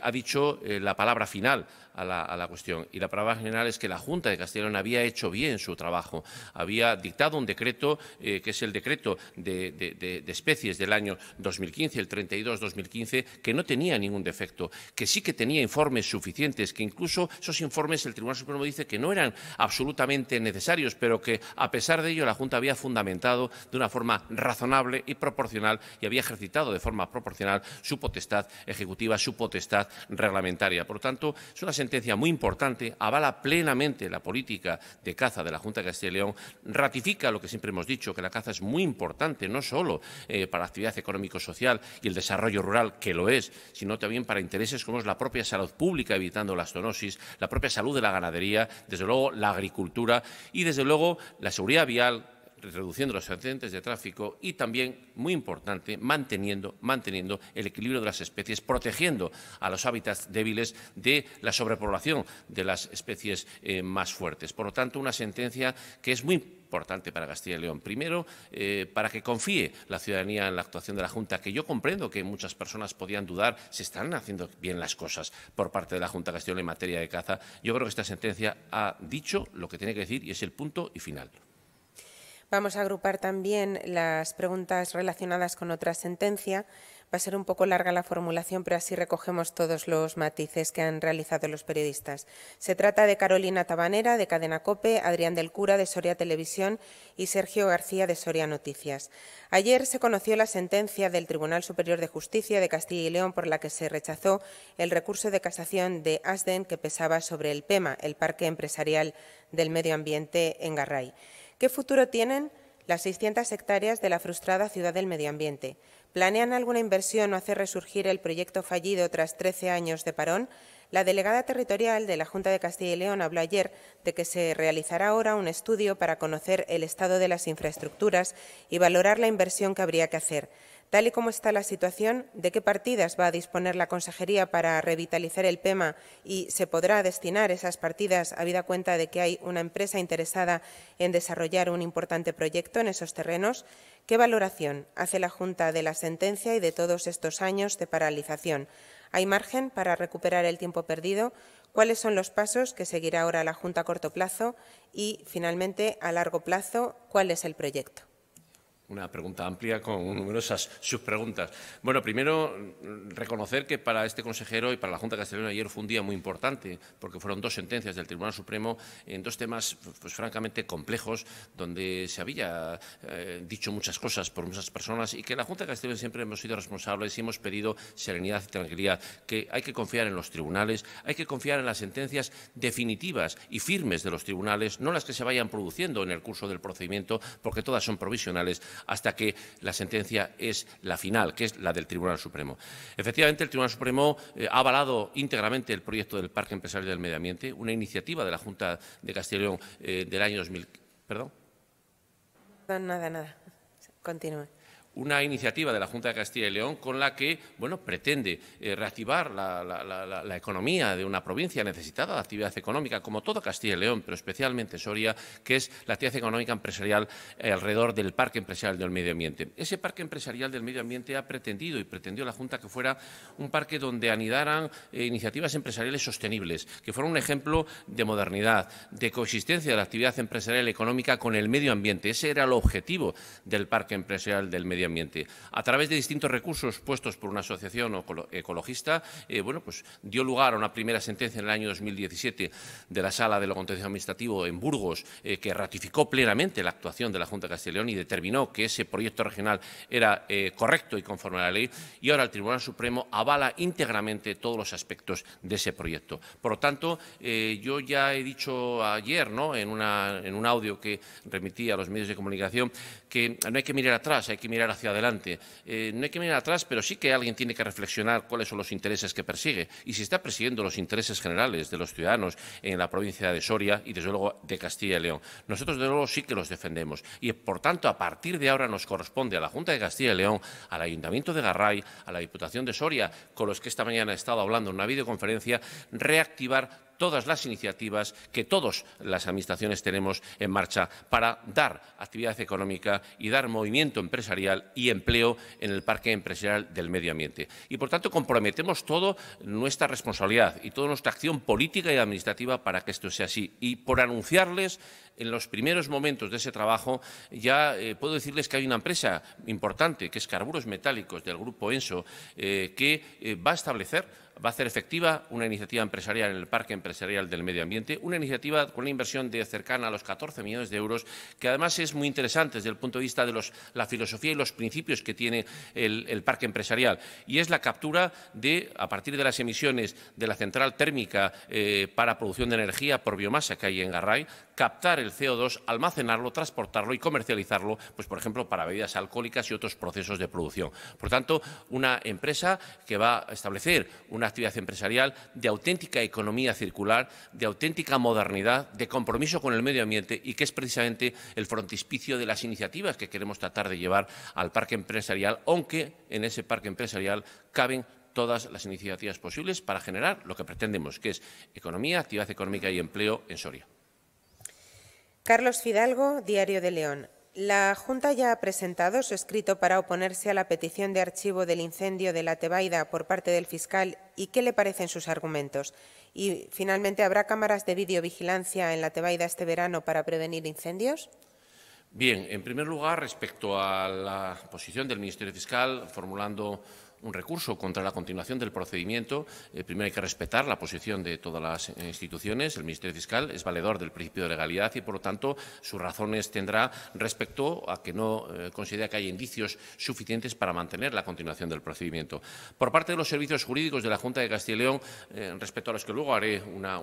ha dicho la palabra final a la, la cuestión y la palabra General Generales que la Junta de Castellón había hecho bien su trabajo, había dictado un decreto eh, que es el decreto de, especies del año 2015, el 32-2015, que no tenía ningún defecto, que sí que tenía informes suficientes, que incluso esos informes el Tribunal Supremo dice que no eran absolutamente necesarios, pero que a pesar de ello la Junta había fundamentado de una forma razonable y proporcional y había ejercitado de forma proporcional su potestad ejecutiva, su potestad reglamentaria. Por lo tanto, es una sentencia muy importante, avala plenamente la política de caza de la Junta de Castilla y León, ratifica lo que siempre hemos dicho, que la caza es muy importante, no solo eh, para la actividad económico-social y el desarrollo rural, que lo es, sino también para intereses como es la propia salud pública, evitando la astonosis, la propia salud de la ganadería, desde luego la agricultura y, desde luego, la seguridad vial, reduciendo los accidentes de tráfico y también, muy importante, manteniendo, manteniendo el equilibrio de las especies, protegiendo a los hábitats débiles de la sobrepoblación de las especies eh, más fuertes. Por lo tanto, una sentencia que es muy importante para Castilla y León. Primero, eh, para que confíe la ciudadanía en la actuación de la Junta, que yo comprendo que muchas personas podían dudar si están haciendo bien las cosas por parte de la Junta Castilla en materia de caza. Yo creo que esta sentencia ha dicho lo que tiene que decir y es el punto y final. Vamos a agrupar también las preguntas relacionadas con otra sentencia. Va a ser un poco larga la formulación, pero así recogemos todos los matices que han realizado los periodistas. Se trata de Carolina Tabanera, de Cadena Cope, Adrián del Cura, de Soria Televisión y Sergio García, de Soria Noticias. Ayer se conoció la sentencia del Tribunal Superior de Justicia de Castilla y León por la que se rechazó el recurso de casación de ASDEN que pesaba sobre el PEMA, el Parque Empresarial del Medio Ambiente en Garray. ¿Qué futuro tienen las 600 hectáreas de la frustrada ciudad del medio ambiente? ¿Planean alguna inversión o hacer resurgir el proyecto fallido tras 13 años de parón? La delegada territorial de la Junta de Castilla y León habló ayer de que se realizará ahora un estudio para conocer el estado de las infraestructuras y valorar la inversión que habría que hacer. Tal y como está la situación, ¿de qué partidas va a disponer la Consejería para revitalizar el PEMA y se podrá destinar esas partidas a vida cuenta de que hay una empresa interesada en desarrollar un importante proyecto en esos terrenos? ¿Qué valoración hace la Junta de la sentencia y de todos estos años de paralización? ¿Hay margen para recuperar el tiempo perdido? ¿Cuáles son los pasos que seguirá ahora la Junta a corto plazo? Y, finalmente, a largo plazo, ¿cuál es el proyecto? una pregunta amplia con numerosas subpreguntas. Bueno, primero reconocer que para este consejero y para la Junta Castellana ayer fue un día muy importante, porque fueron dos sentencias del Tribunal Supremo en dos temas, pues francamente complejos, donde se había eh, dicho muchas cosas por muchas personas y que la Junta Castellana siempre hemos sido responsables y hemos pedido serenidad y tranquilidad, que hay que confiar en los tribunales, hay que confiar en las sentencias definitivas y firmes de los tribunales, no las que se vayan produciendo en el curso del procedimiento, porque todas son provisionales hasta que la sentencia es la final, que es la del Tribunal Supremo. Efectivamente, el Tribunal Supremo eh, ha avalado íntegramente el proyecto del Parque Empresario del Medio Ambiente, una iniciativa de la Junta de Castilla eh, del año 2000. ¿Perdón? nada, nada. Continúe una iniciativa de la Junta de Castilla y León con la que bueno, pretende eh, reactivar la, economía de una provincia necesitada de actividad económica, como todo Castilla y León, pero especialmente Soria, que es la actividad económica empresarial alrededor del Parque Empresarial del Medio Ambiente. Ese Parque Empresarial del Medio Ambiente ha pretendido y pretendió la Junta que fuera un parque donde anidaran eh, iniciativas empresariales sostenibles, que fuera un ejemplo de modernidad, de coexistencia de la actividad empresarial económica con el medio ambiente. Ese era el objetivo del Parque Empresarial del Medio Ambiente a través de distintos recursos puestos por una asociación ecologista, eh, bueno, pues dio lugar a una primera sentencia en el año 2017 de la Sala de lo Contencioso Administrativo en Burgos, eh, que ratificó plenamente la actuación de la Junta de Castellón y determinó que ese proyecto regional era eh, correcto y conforme a la ley, y ahora el Tribunal Supremo avala íntegramente todos los aspectos de ese proyecto. Por lo tanto, yo ya he dicho ayer, ¿no? en un audio que remití a los medios de comunicación, que no hay que mirar atrás, hay que mirar hacia adelante. Eh, no hay que mirar atrás, pero sí que alguien tiene que reflexionar cuáles son los intereses que persigue. Y si está persiguiendo los intereses generales de los ciudadanos en la provincia de Soria y, desde luego, de Castilla y León. Nosotros, desde luego, sí que los defendemos. Y, por tanto, a partir de ahora nos corresponde a la Junta de Castilla y León, al Ayuntamiento de Garray, a la Diputación de Soria, con los que esta mañana he estado hablando en una videoconferencia, reactivar todas las iniciativas que todas las administraciones tenemos en marcha para dar actividad económica y dar movimiento empresarial y empleo en el parque empresarial del medio ambiente. Y, por tanto, comprometemos toda nuestra responsabilidad y toda nuestra acción política y administrativa para que esto sea así. Y por anunciarles en los primeros momentos de ese trabajo, ya eh, puedo decirles que hay una empresa importante, que es Carburos Metálicos, del Grupo ENSO, eh, que eh, va a establecer va a hacer efectiva una iniciativa empresarial en el Parque Empresarial del Medio Ambiente, una iniciativa con una inversión de cercana a los 14 millones de euros, que además es muy interesante desde el punto de vista de la filosofía y los principios que tiene el, Parque Empresarial, y es la captura de, a partir de las emisiones de la central térmica eh, para producción de energía por biomasa que hay en Garray, captar el CO2, almacenarlo, transportarlo y comercializarlo, pues por ejemplo, para bebidas alcohólicas y otros procesos de producción. Por tanto, una empresa que va a establecer una actividad empresarial de auténtica economía circular, de auténtica modernidad, de compromiso con el medio ambiente y que es precisamente el frontispicio de las iniciativas que queremos tratar de llevar al parque empresarial, aunque en ese parque empresarial caben todas las iniciativas posibles para generar lo que pretendemos, que es economía, actividad económica y empleo en Soria. Carlos Fidalgo, Diario de León. La Junta ya ha presentado su escrito para oponerse a la petición de archivo del incendio de la Tebaida por parte del fiscal y qué le parecen sus argumentos. Y finalmente, ¿habrá cámaras de videovigilancia en la Tebaida este verano para prevenir incendios? Bien, en primer lugar, respecto a la posición del Ministerio Fiscal, formulando un recurso contra la continuación del procedimiento, eh, primero hay que respetar la posición de todas las instituciones. El Ministerio Fiscal es valedor del principio de legalidad y, por lo tanto, sus razones tendrá respecto a que no eh, considera que haya indicios suficientes para mantener la continuación del procedimiento. Por parte de los servicios jurídicos de la Junta de Castilla y León, eh, respecto a los que luego haré una,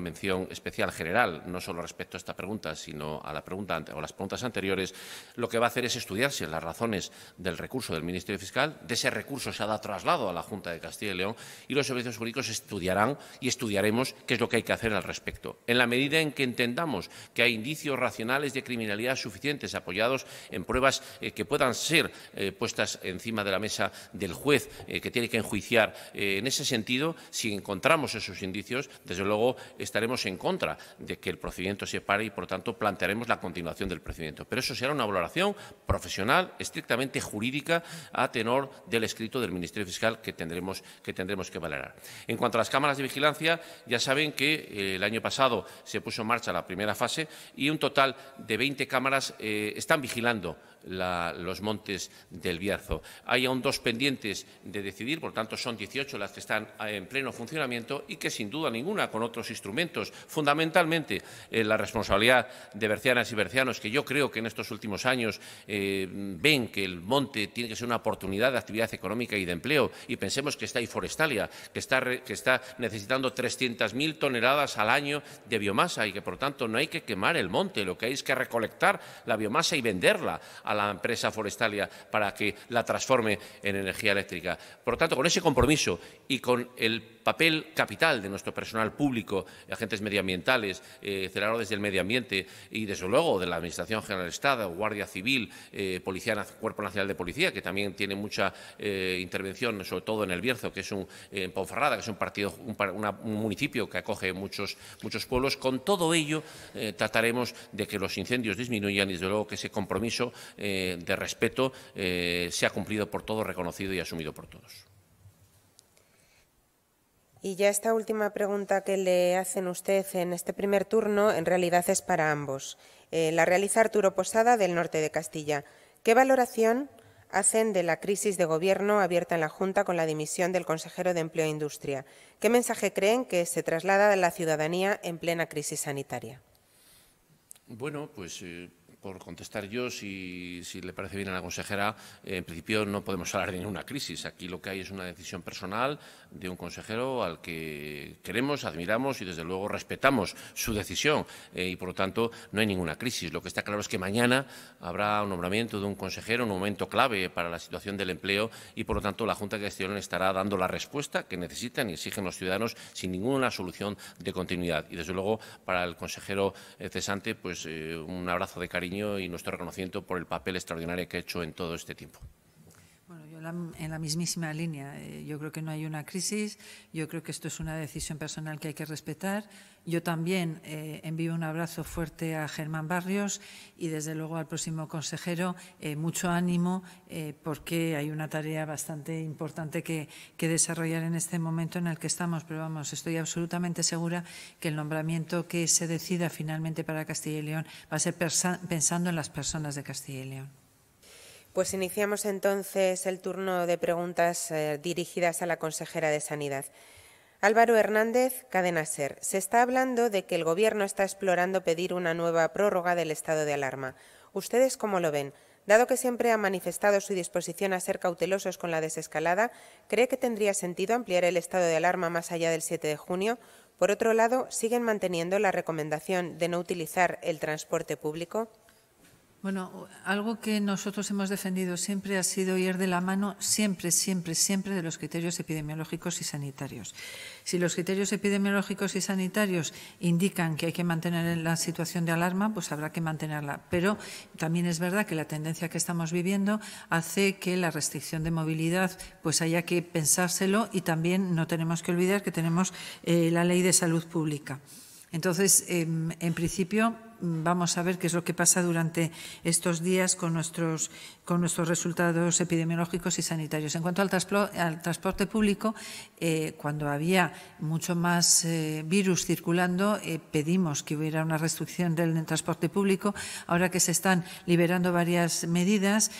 mención especial general, no solo respecto a esta pregunta, sino a las preguntas anteriores, lo que va a hacer es estudiarse las razones del recurso del Ministerio Fiscal, de ese recurso se ha dado traslado a la Junta de Castilla y León y los servicios jurídicos estudiarán y estudiaremos qué es lo que hay que hacer al respecto. En la medida en que entendamos que hay indicios racionales de criminalidad suficientes apoyados en pruebas eh, que puedan ser eh, puestas encima de la mesa del juez eh, que tiene que enjuiciar, en ese sentido, si encontramos esos indicios, desde luego estaremos en contra de que el procedimiento se pare y, por tanto, plantearemos la continuación del procedimiento. Pero eso será una valoración profesional, estrictamente jurídica, a tenor del escrito del Ministerio Fiscal que tendremos que, tendremos valorar. En cuanto a las cámaras de vigilancia, ya saben que eh, el año pasado se puso en marcha la primera fase y un total de 20 cámaras eh, están vigilando los montes del Bierzo. Hay aún dos pendientes de decidir, por lo tanto son 18 las que están ah, en pleno funcionamiento y que sin duda ninguna con otros instrumentos, fundamentalmente eh, la responsabilidad de bercianas y bercianos que yo creo que en estos últimos años ven que el monte tiene que ser una oportunidad de actividad económica y de empleo. Y pensemos que está ahí Forestalia, que está, que está necesitando 300.000 toneladas al año de biomasa y que, por tanto, no hay que quemar el monte. Lo que hay es que recolectar la biomasa y venderla a la empresa Forestalia para que la transforme en energía eléctrica. Por lo tanto, con ese compromiso y con el papel capital de nuestro personal público, agentes medioambientales, eh, celadores del medio ambiente y, desde luego, de la Administración General del Estado, Guardia Civil, eh, Policía, Cuerpo Nacional de Policía, que también tiene mucha eh, intervención, sobre todo en El Bierzo, que es un, en Ponferrada, que es un, partido, municipio que acoge muchos, muchos pueblos. Con todo ello, eh, trataremos de que los incendios disminuyan y, desde luego, que ese compromiso de respeto sea cumplido por todos, reconocido y asumido por todos. Y ya esta última pregunta que le hacen usted en este primer turno, en realidad es para ambos. Eh, la realiza Arturo Posada, del norte de Castilla. ¿Qué valoración hacen de la crisis de gobierno abierta en la Junta con la dimisión del consejero de Empleo e Industria? ¿Qué mensaje creen que se traslada a la ciudadanía en plena crisis sanitaria? Bueno, pues eh, por contestar yo, si, si, le parece bien a la consejera, en principio no podemos hablar de ninguna crisis. Aquí lo que hay es una decisión personal de un consejero al que queremos, admiramos y, desde luego, respetamos su decisión. Eh, y, por lo tanto, no hay ninguna crisis. Lo que está claro es que mañana habrá un nombramiento de un consejero, un momento clave para la situación del empleo y, por lo tanto, la Junta de Gestión estará dando la respuesta que necesitan y exigen los ciudadanos sin ninguna solución de continuidad. Y, desde luego, para el consejero eh, cesante, pues eh, un abrazo de cariño y nuestro reconocimiento por el papel extraordinario que ha hecho en todo este tiempo en la mismísima línea. Eh, yo creo que no hay una crisis, yo creo que esto es una decisión personal que hay que respetar. Yo también eh, envío un abrazo fuerte a Germán Barrios y, desde luego, al próximo consejero. Eh, mucho ánimo porque hay una tarea bastante importante que, que, desarrollar en este momento en el que estamos. Pero vamos, estoy absolutamente segura que el nombramiento que se decida finalmente para Castilla y León va a ser pensando en las personas de Castilla y León. Pues iniciamos entonces el turno de preguntas eh, dirigidas a la consejera de Sanidad. Álvaro Hernández, Cadena Se está hablando de que el Gobierno está explorando pedir una nueva prórroga del estado de alarma. ¿Ustedes cómo lo ven? Dado que siempre ha manifestado su disposición a ser cautelosos con la desescalada, ¿cree que tendría sentido ampliar el estado de alarma más allá del 7 de junio? Por otro lado, ¿siguen manteniendo la recomendación de no utilizar el transporte público? Bueno, algo que nosotros hemos defendido siempre ha sido ir de la mano siempre, siempre, siempre de los criterios epidemiológicos y sanitarios. Si los criterios epidemiológicos y sanitarios indican que hay que mantener la situación de alarma, pues habrá que mantenerla. Pero también es verdad que la tendencia que estamos viviendo hace que la restricción de movilidad pues haya que pensárselo y también no tenemos que olvidar que tenemos eh, la ley de salud pública. Entonces, em, en principio, vamos a ver qué es lo que pasa durante estos días con nuestros con nuestros resultados epidemiológicos y sanitarios. En cuanto al, transporte público, eh, cuando había mucho más eh, virus circulando, eh, pedimos que hubiera una restricción del transporte público. Ahora que se están liberando varias medidas,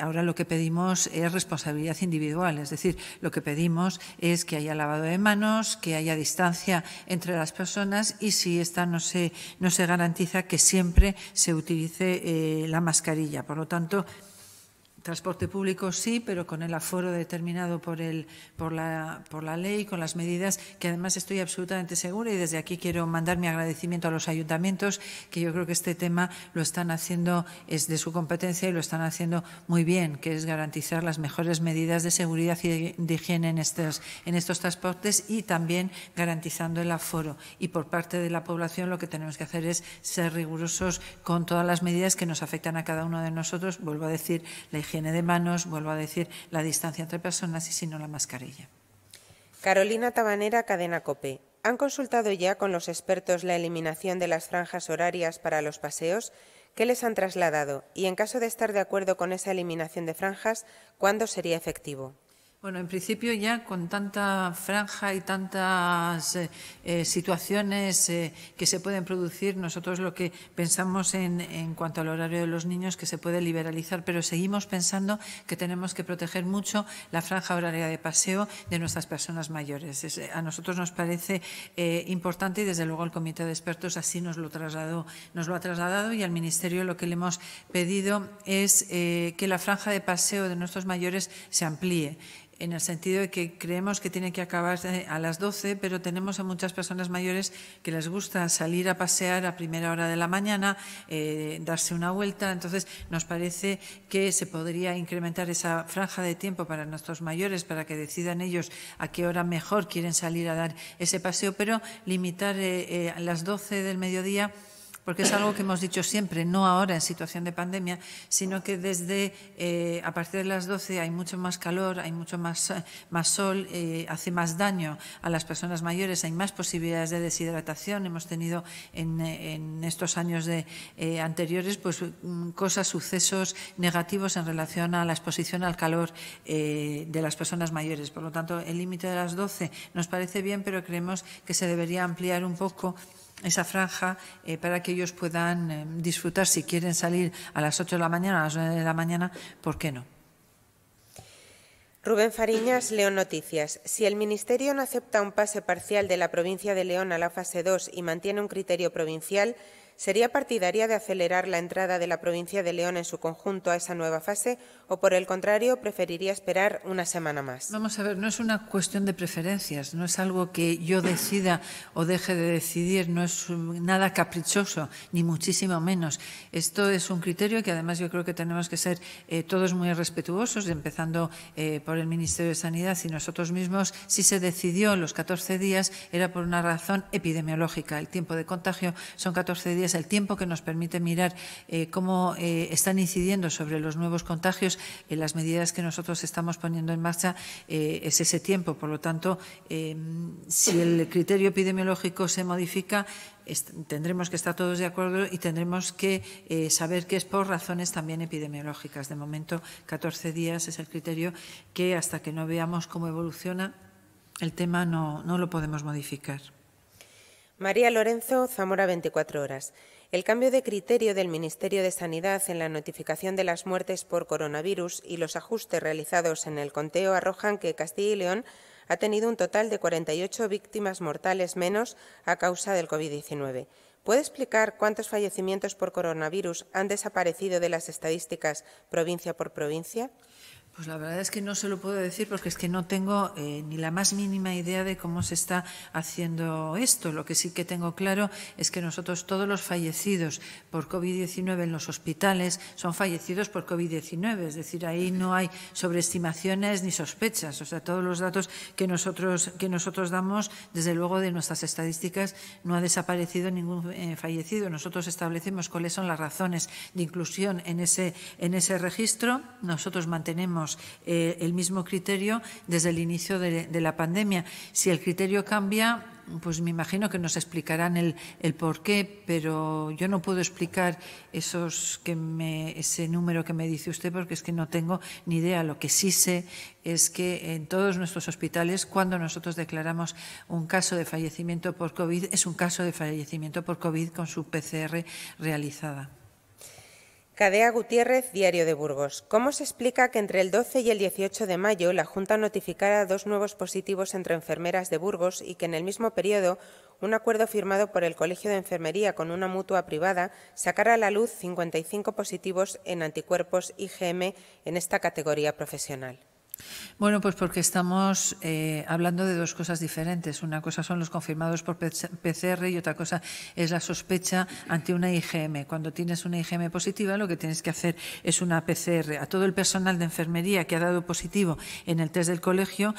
ahora lo que pedimos es responsabilidad individual. Es decir, lo que pedimos es que haya lavado de manos, que haya distancia entre las personas y si esta no se, no se garantiza, que siempre se utilice la mascarilla. Por lo tanto, Transporte público sí, pero con el aforo determinado por, el, por, la, por la ley, con las medidas que además estoy absolutamente segura y desde aquí quiero mandar mi agradecimiento a los ayuntamientos, que yo creo que este tema lo están haciendo, es de su competencia y lo están haciendo muy bien, que es garantizar las mejores medidas de seguridad y de higiene en estos, en estos transportes y también garantizando el aforo. Y por parte de la población lo que tenemos que hacer es ser rigurosos con todas las medidas que nos afectan a cada uno de nosotros, vuelvo a decir, la higiene de manos, vuelvo a decir, la distancia entre personas y si no la mascarilla. Carolina Tabanera, Cadena Cope. ¿Han consultado ya con los expertos la eliminación de las franjas horarias para los paseos? ¿Qué les han trasladado? Y en caso de estar de acuerdo con esa eliminación de franjas, ¿cuándo sería efectivo? Bueno, en principio ya con tanta franja y tantas eh, eh, situaciones eh, que se pueden producir, nosotros lo que pensamos en, cuanto al horario de los niños que se puede liberalizar, pero seguimos pensando que tenemos que proteger mucho la franja horaria de paseo de nuestras personas mayores. a nosotros nos parece importante y desde luego el comité de expertos así nos lo trasladó, nos lo ha trasladado y al ministerio lo que le hemos pedido es que la franja de paseo de nuestros mayores se amplíe en el sentido de que creemos que tiene que acabar eh, a las 12, pero tenemos a muchas personas mayores que les gusta salir a pasear a primera hora de la mañana, eh, darse una vuelta. Entonces, nos parece que se podría incrementar esa franja de tiempo para nuestros mayores, para que decidan ellos a qué hora mejor quieren salir a dar ese paseo, pero limitar eh, a las 12 del mediodía porque es algo que hemos dicho siempre, no ahora en situación de pandemia, sino que desde eh, a partir de las 12 hay mucho más calor, hay mucho más, más sol, eh, hace más daño a las personas mayores, hay más posibilidades de deshidratación. Hemos tenido en, estos años de, eh, anteriores pues, mm, cosas, sucesos negativos en relación a la exposición al calor de las personas mayores. Por lo tanto, el límite de las 12 nos parece bien, pero creemos que se debería ampliar un poco esa franja eh, para que ellos puedan eh, disfrutar si quieren salir a las 8 de la mañana, a las 9 de la mañana, ¿por qué no? Rubén Fariñas, León Noticias. Si el Ministerio no acepta un pase parcial de la provincia de León a la fase 2 y mantiene un criterio provincial, ¿Sería partidaria de acelerar la entrada de la provincia de León en su conjunto a esa nueva fase o, por el contrario, preferiría esperar una semana más? Vamos a ver, no es una cuestión de preferencias, no es algo que yo decida o deje de decidir, no es nada caprichoso, ni muchísimo menos. Esto es un criterio que además yo creo que tenemos que ser eh, todos muy respetuosos, empezando eh, por el Ministerio de Sanidad y nosotros mismos. Si se decidió los 14 días era por una razón epidemiológica. El tiempo de contagio son 14 días el tiempo que nos permite mirar eh, cómo eh, están incidiendo sobre los nuevos contagios en las medidas que nosotros estamos poniendo en marcha, eh, es ese tiempo. Por lo tanto, si el criterio epidemiológico se modifica, tendremos que estar todos de acuerdo y tendremos que saber que es por razones también epidemiológicas. De momento, 14 días es el criterio que hasta que no veamos cómo evoluciona el tema no lo podemos modificar. María Lorenzo, Zamora 24 horas. El cambio de criterio del Ministerio de Sanidad en la notificación de las muertes por coronavirus y los ajustes realizados en el conteo arrojan que Castilla y León ha tenido un total de 48 víctimas mortales menos a causa del COVID-19. ¿Puede explicar cuántos fallecimientos por coronavirus han desaparecido de las estadísticas provincia por provincia? Pues la verdad es que no se lo puedo decir porque es que no tengo eh, ni la más mínima idea de cómo se está haciendo esto. Lo que sí que tengo claro es que nosotros todos los fallecidos por COVID-19 en los hospitales son fallecidos por COVID-19. Es decir, ahí no hay sobreestimaciones ni sospechas. O sea, todos los datos que nosotros, que nosotros damos, desde luego de nuestras estadísticas, no ha desaparecido ningún eh, fallecido. Nosotros establecemos cuáles son las razones de inclusión en ese, en ese registro. Nosotros mantenemos eh, el mismo criterio desde el inicio de, la pandemia. Si el criterio cambia, pues me imagino que nos explicarán el, por qué, pero yo no puedo explicar esos que ese número que me dice usted porque es que no tengo ni idea. Lo que sí sé es que en todos nuestros hospitales, cuando nosotros declaramos un caso de fallecimiento por COVID, es un caso de fallecimiento por COVID con su PCR realizada. Cadea Gutiérrez, Diario de Burgos. ¿Cómo se explica que entre el 12 y el 18 de mayo la Junta notificara dos nuevos positivos entre enfermeras de Burgos y que en el mismo periodo un acuerdo firmado por el Colegio de Enfermería con una mutua privada sacara a la luz 55 positivos en anticuerpos IgM en esta categoría profesional? Bueno, pues porque estamos eh, hablando de dos cosas diferentes. Una cosa son los confirmados por PCR y otra cosa es la sospecha ante una IgM. Cuando tienes una IgM positiva, lo que tienes que hacer es una PCR. A todo el personal de enfermería que ha dado positivo en el test del colegio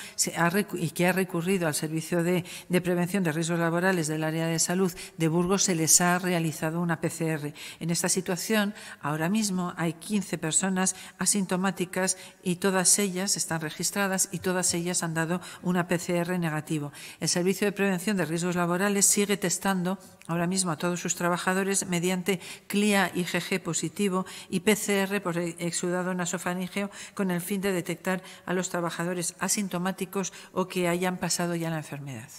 y que ha recurrido al Servicio de, Prevención de Riesgos Laborales del Área de Salud de Burgos, se les ha realizado una PCR. En esta situación, ahora mismo hay 15 personas asintomáticas y todas ellas están registradas y todas ellas han dado una PCR negativo. El Servicio de Prevención de Riesgos Laborales sigue testando ahora mismo a todos sus trabajadores mediante CLIA IgG positivo y PCR por exudado nasofaríngeo con el fin de detectar a los trabajadores asintomáticos o que hayan pasado ya la enfermedad.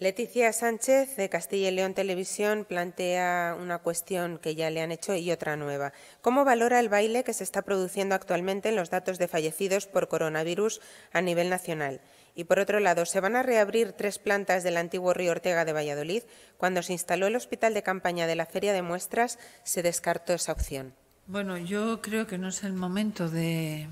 Leticia Sánchez de Castilla y León Televisión plantea una cuestión que ya le han hecho y otra nueva. ¿Cómo valora el baile que se está produciendo actualmente en los datos de fallecidos por coronavirus a nivel nacional? Y por otro lado, ¿se van a reabrir tres plantas del antiguo río Ortega de Valladolid? Cuando se instaló el hospital de campaña de la Feria de Muestras, se descartó esa opción. Bueno, yo creo que no es el momento del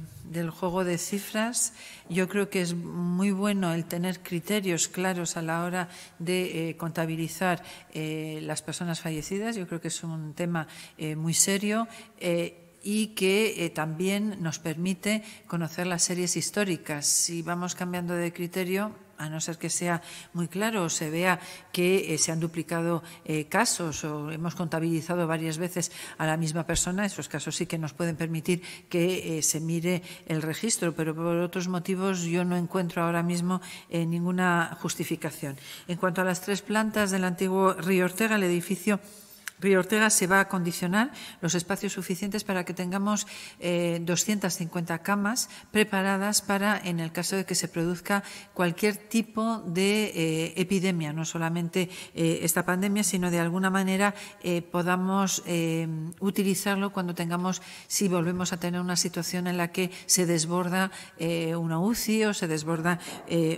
juego de cifras. Yo creo que es muy bueno el tener criterios claros a la hora de eh, contabilizar eh, las personas fallecidas. Yo creo que es un tema eh, muy serio y que también nos permite conocer las series históricas. Si vamos cambiando de criterio, a no ser que sea muy claro o se vea que eh, se han duplicado eh, casos o hemos contabilizado varias veces a la misma persona, esos casos sí que nos pueden permitir que eh, se mire el registro, pero por otros motivos yo no encuentro ahora mismo ninguna justificación. En cuanto a las tres plantas del antiguo Río Ortega, el edificio Río Ortega se va a condicionar los espacios suficientes para que tengamos 250 eh, camas preparadas para, en el caso de que se produzca cualquier tipo de eh, epidemia, no solamente eh, esta pandemia, sino de alguna manera podamos utilizarlo cuando tengamos, si volvemos a tener una situación en la que se desborda una UCI o se desborda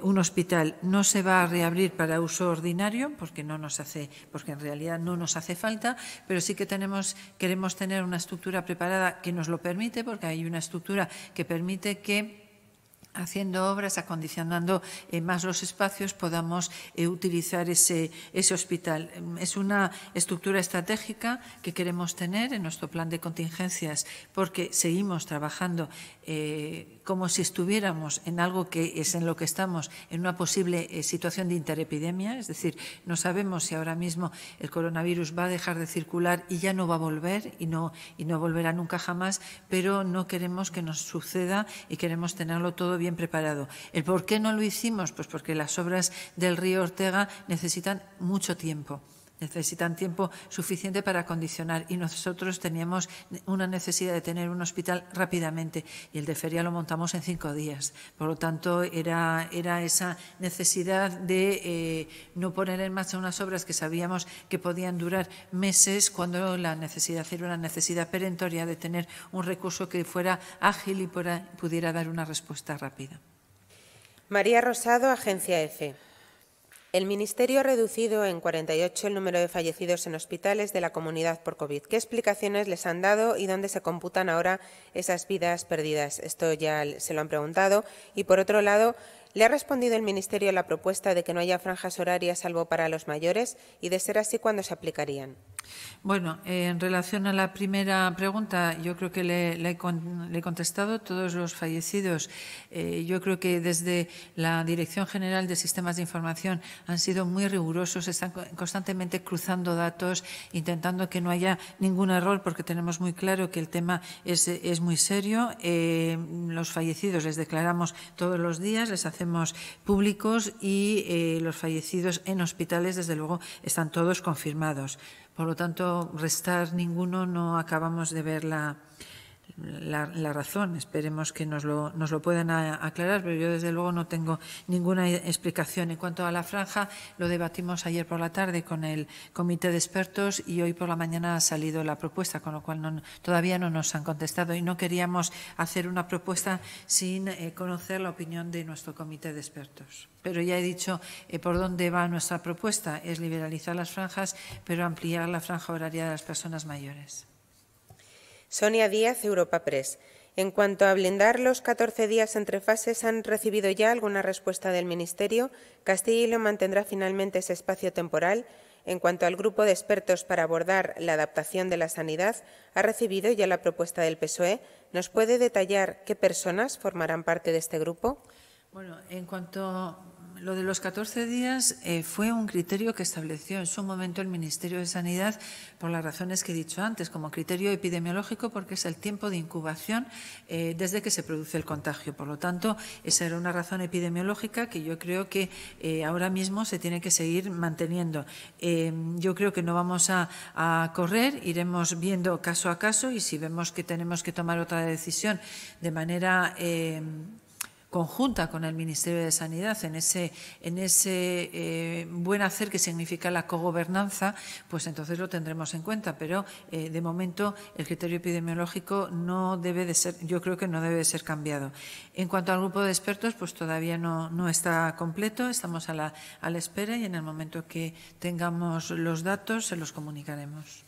un hospital. No se va a reabrir para uso ordinario porque no nos hace, porque en realidad no nos hace falta pero sí que tenemos, queremos tener una estructura preparada que nos lo permite, porque hay una estructura que permite que haciendo obras, acondicionando eh, más los espacios, podamos eh, utilizar ese, ese hospital. Es una estructura estratégica que queremos tener en nuestro plan de contingencias porque seguimos trabajando eh, como si estuviéramos en algo que es en lo que estamos, en una posible situación de interepidemia, es decir, no sabemos si ahora mismo el coronavirus va a dejar de circular y ya no va a volver y no, y no volverá nunca jamás, pero no queremos que nos suceda y queremos tenerlo todo bien preparado. ¿El por qué no lo hicimos? Pues porque las obras del río Ortega necesitan mucho tiempo. Necesitan tiempo suficiente para acondicionar y nosotros teníamos una necesidad de tener un hospital rápidamente y el de feria lo montamos en cinco días. Por lo tanto, era, era esa necesidad de eh, no poner en marcha unas obras que sabíamos que podían durar meses cuando la necesidad era una necesidad perentoria de tener un recurso que fuera ágil y pudiera dar una respuesta rápida. María Rosado, Agencia EFE. El Ministerio ha reducido en 48 el número de fallecidos en hospitales de la comunidad por COVID. ¿Qué explicaciones les han dado y dónde se computan ahora esas vidas perdidas? Esto ya se lo han preguntado. Y por otro lado, ¿Le ha respondido el Ministerio a la propuesta de que no haya franjas horarias salvo para los mayores? Y de ser así, ¿cuándo se aplicarían? Bueno, en relación a la primera pregunta, yo creo que le, he contestado todos los fallecidos. Eh, yo creo que desde la Dirección General de Sistemas de Información han sido muy rigurosos, están constantemente cruzando datos, intentando que no haya ningún error, porque tenemos muy claro que el tema es, muy serio. Eh, los fallecidos les declaramos todos los días, les hacemos hacemos públicos y eh, los fallecidos en hospitales, desde luego, están todos confirmados. Por lo tanto, restar ninguno no acabamos de ver la, la, razón. Esperemos que nos lo, nos lo puedan aclarar, pero yo desde luego no tengo ninguna explicación. En cuanto a la franja, lo debatimos ayer por la tarde con el comité de expertos y hoy por la mañana ha salido la propuesta, con lo cual todavía no nos han contestado y no queríamos hacer una propuesta sin eh, conocer la opinión de nuestro comité de expertos. Pero ya he dicho eh, por dónde va nuestra propuesta. Es liberalizar las franjas, pero ampliar la franja horaria de las personas mayores. Sonia Díaz, Europa Press. En cuanto a blindar los 14 días entre fases, han recibido ya alguna respuesta del Ministerio. ¿Castillo mantendrá finalmente ese espacio temporal. En cuanto al grupo de expertos para abordar la adaptación de la sanidad, ha recibido ya la propuesta del PSOE. ¿Nos puede detallar qué personas formarán parte de este grupo? Bueno, en cuanto lo de los 14 días eh, fue un criterio que estableció en su momento el Ministerio de Sanidad por las razones que he dicho antes, como criterio epidemiológico porque es el tiempo de incubación eh, desde que se produce el contagio. Por lo tanto, esa era una razón epidemiológica que yo creo que eh, ahora mismo se tiene que seguir manteniendo. yo creo que no vamos a, a correr, iremos viendo caso a caso y si vemos que tenemos que tomar otra decisión de manera conjunta con el Ministerio de Sanidad en ese, en ese eh, buen hacer que significa la cogobernanza, pues entonces lo tendremos en cuenta. Pero eh, de momento el criterio epidemiológico no debe de ser, yo creo que no debe ser cambiado. En cuanto al grupo de expertos, pues todavía no, no está completo, estamos a la, a la espera y en el momento que tengamos los datos se los comunicaremos.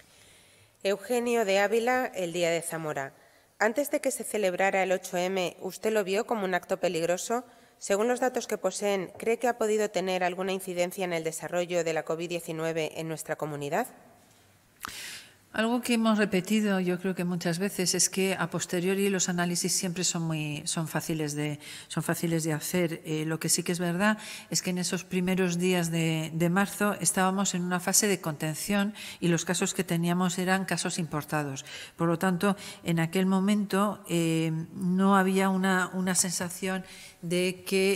Eugenio de Ávila, el Día de Zamora. Antes de que se celebrara el 8M, ¿usted lo vio como un acto peligroso? Según los datos que poseen, ¿cree que ha podido tener alguna incidencia en el desarrollo de la COVID-19 en nuestra comunidad? Algo que hemos repetido yo creo que muchas veces es que a posteriori los análisis siempre son muy son fáciles de son fáciles de hacer. Eh, lo que sí que es verdad es que en esos primeros días de, de, marzo estábamos en una fase de contención y los casos que teníamos eran casos importados. Por lo tanto, en aquel momento eh, no había una, una sensación de que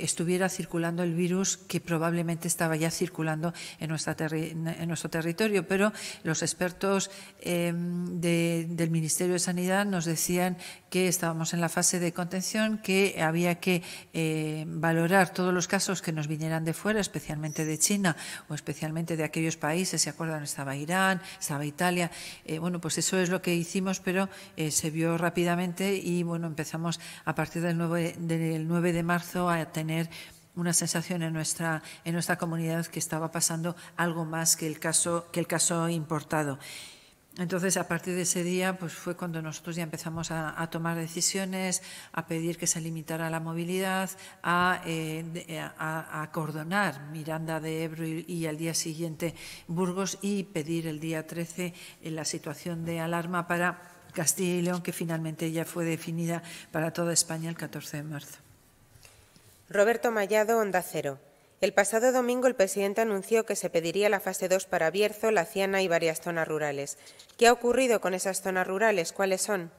eh, estuviera circulando el virus que probablemente estaba ya circulando en, nuestra en nuestro territorio, pero los expertos em, del Ministerio de Sanidad nos decían que estábamos en la fase de contención, que había que eh, valorar todos los casos que nos vinieran de fuera, especialmente de China o especialmente de aquellos países, se acuerdan, estaba Irán, estaba Italia. Eh, bueno, pues eso es lo que hicimos, pero se vio rápidamente y bueno, empezamos a partir del nuevo de el 9 de marzo a tener una sensación en nuestra, en nuestra comunidad que estaba pasando algo más que el caso, que el caso importado. Entonces, a partir de ese día, pues fue cuando nosotros ya empezamos a, tomar decisiones, a pedir que se limitara la movilidad, a, eh, eh, acordonar a, Miranda de Ebro y, al día siguiente Burgos y pedir el día 13 eh, la situación de alarma para Castilla y León, que finalmente ya fue definida para toda España el 14 de marzo. Roberto Mayado Onda Cero. El pasado domingo el presidente anunció que se pediría la fase 2 para Bierzo, La Ciana y varias zonas rurales. ¿Qué ha ocurrido con esas zonas rurales? ¿Cuáles son?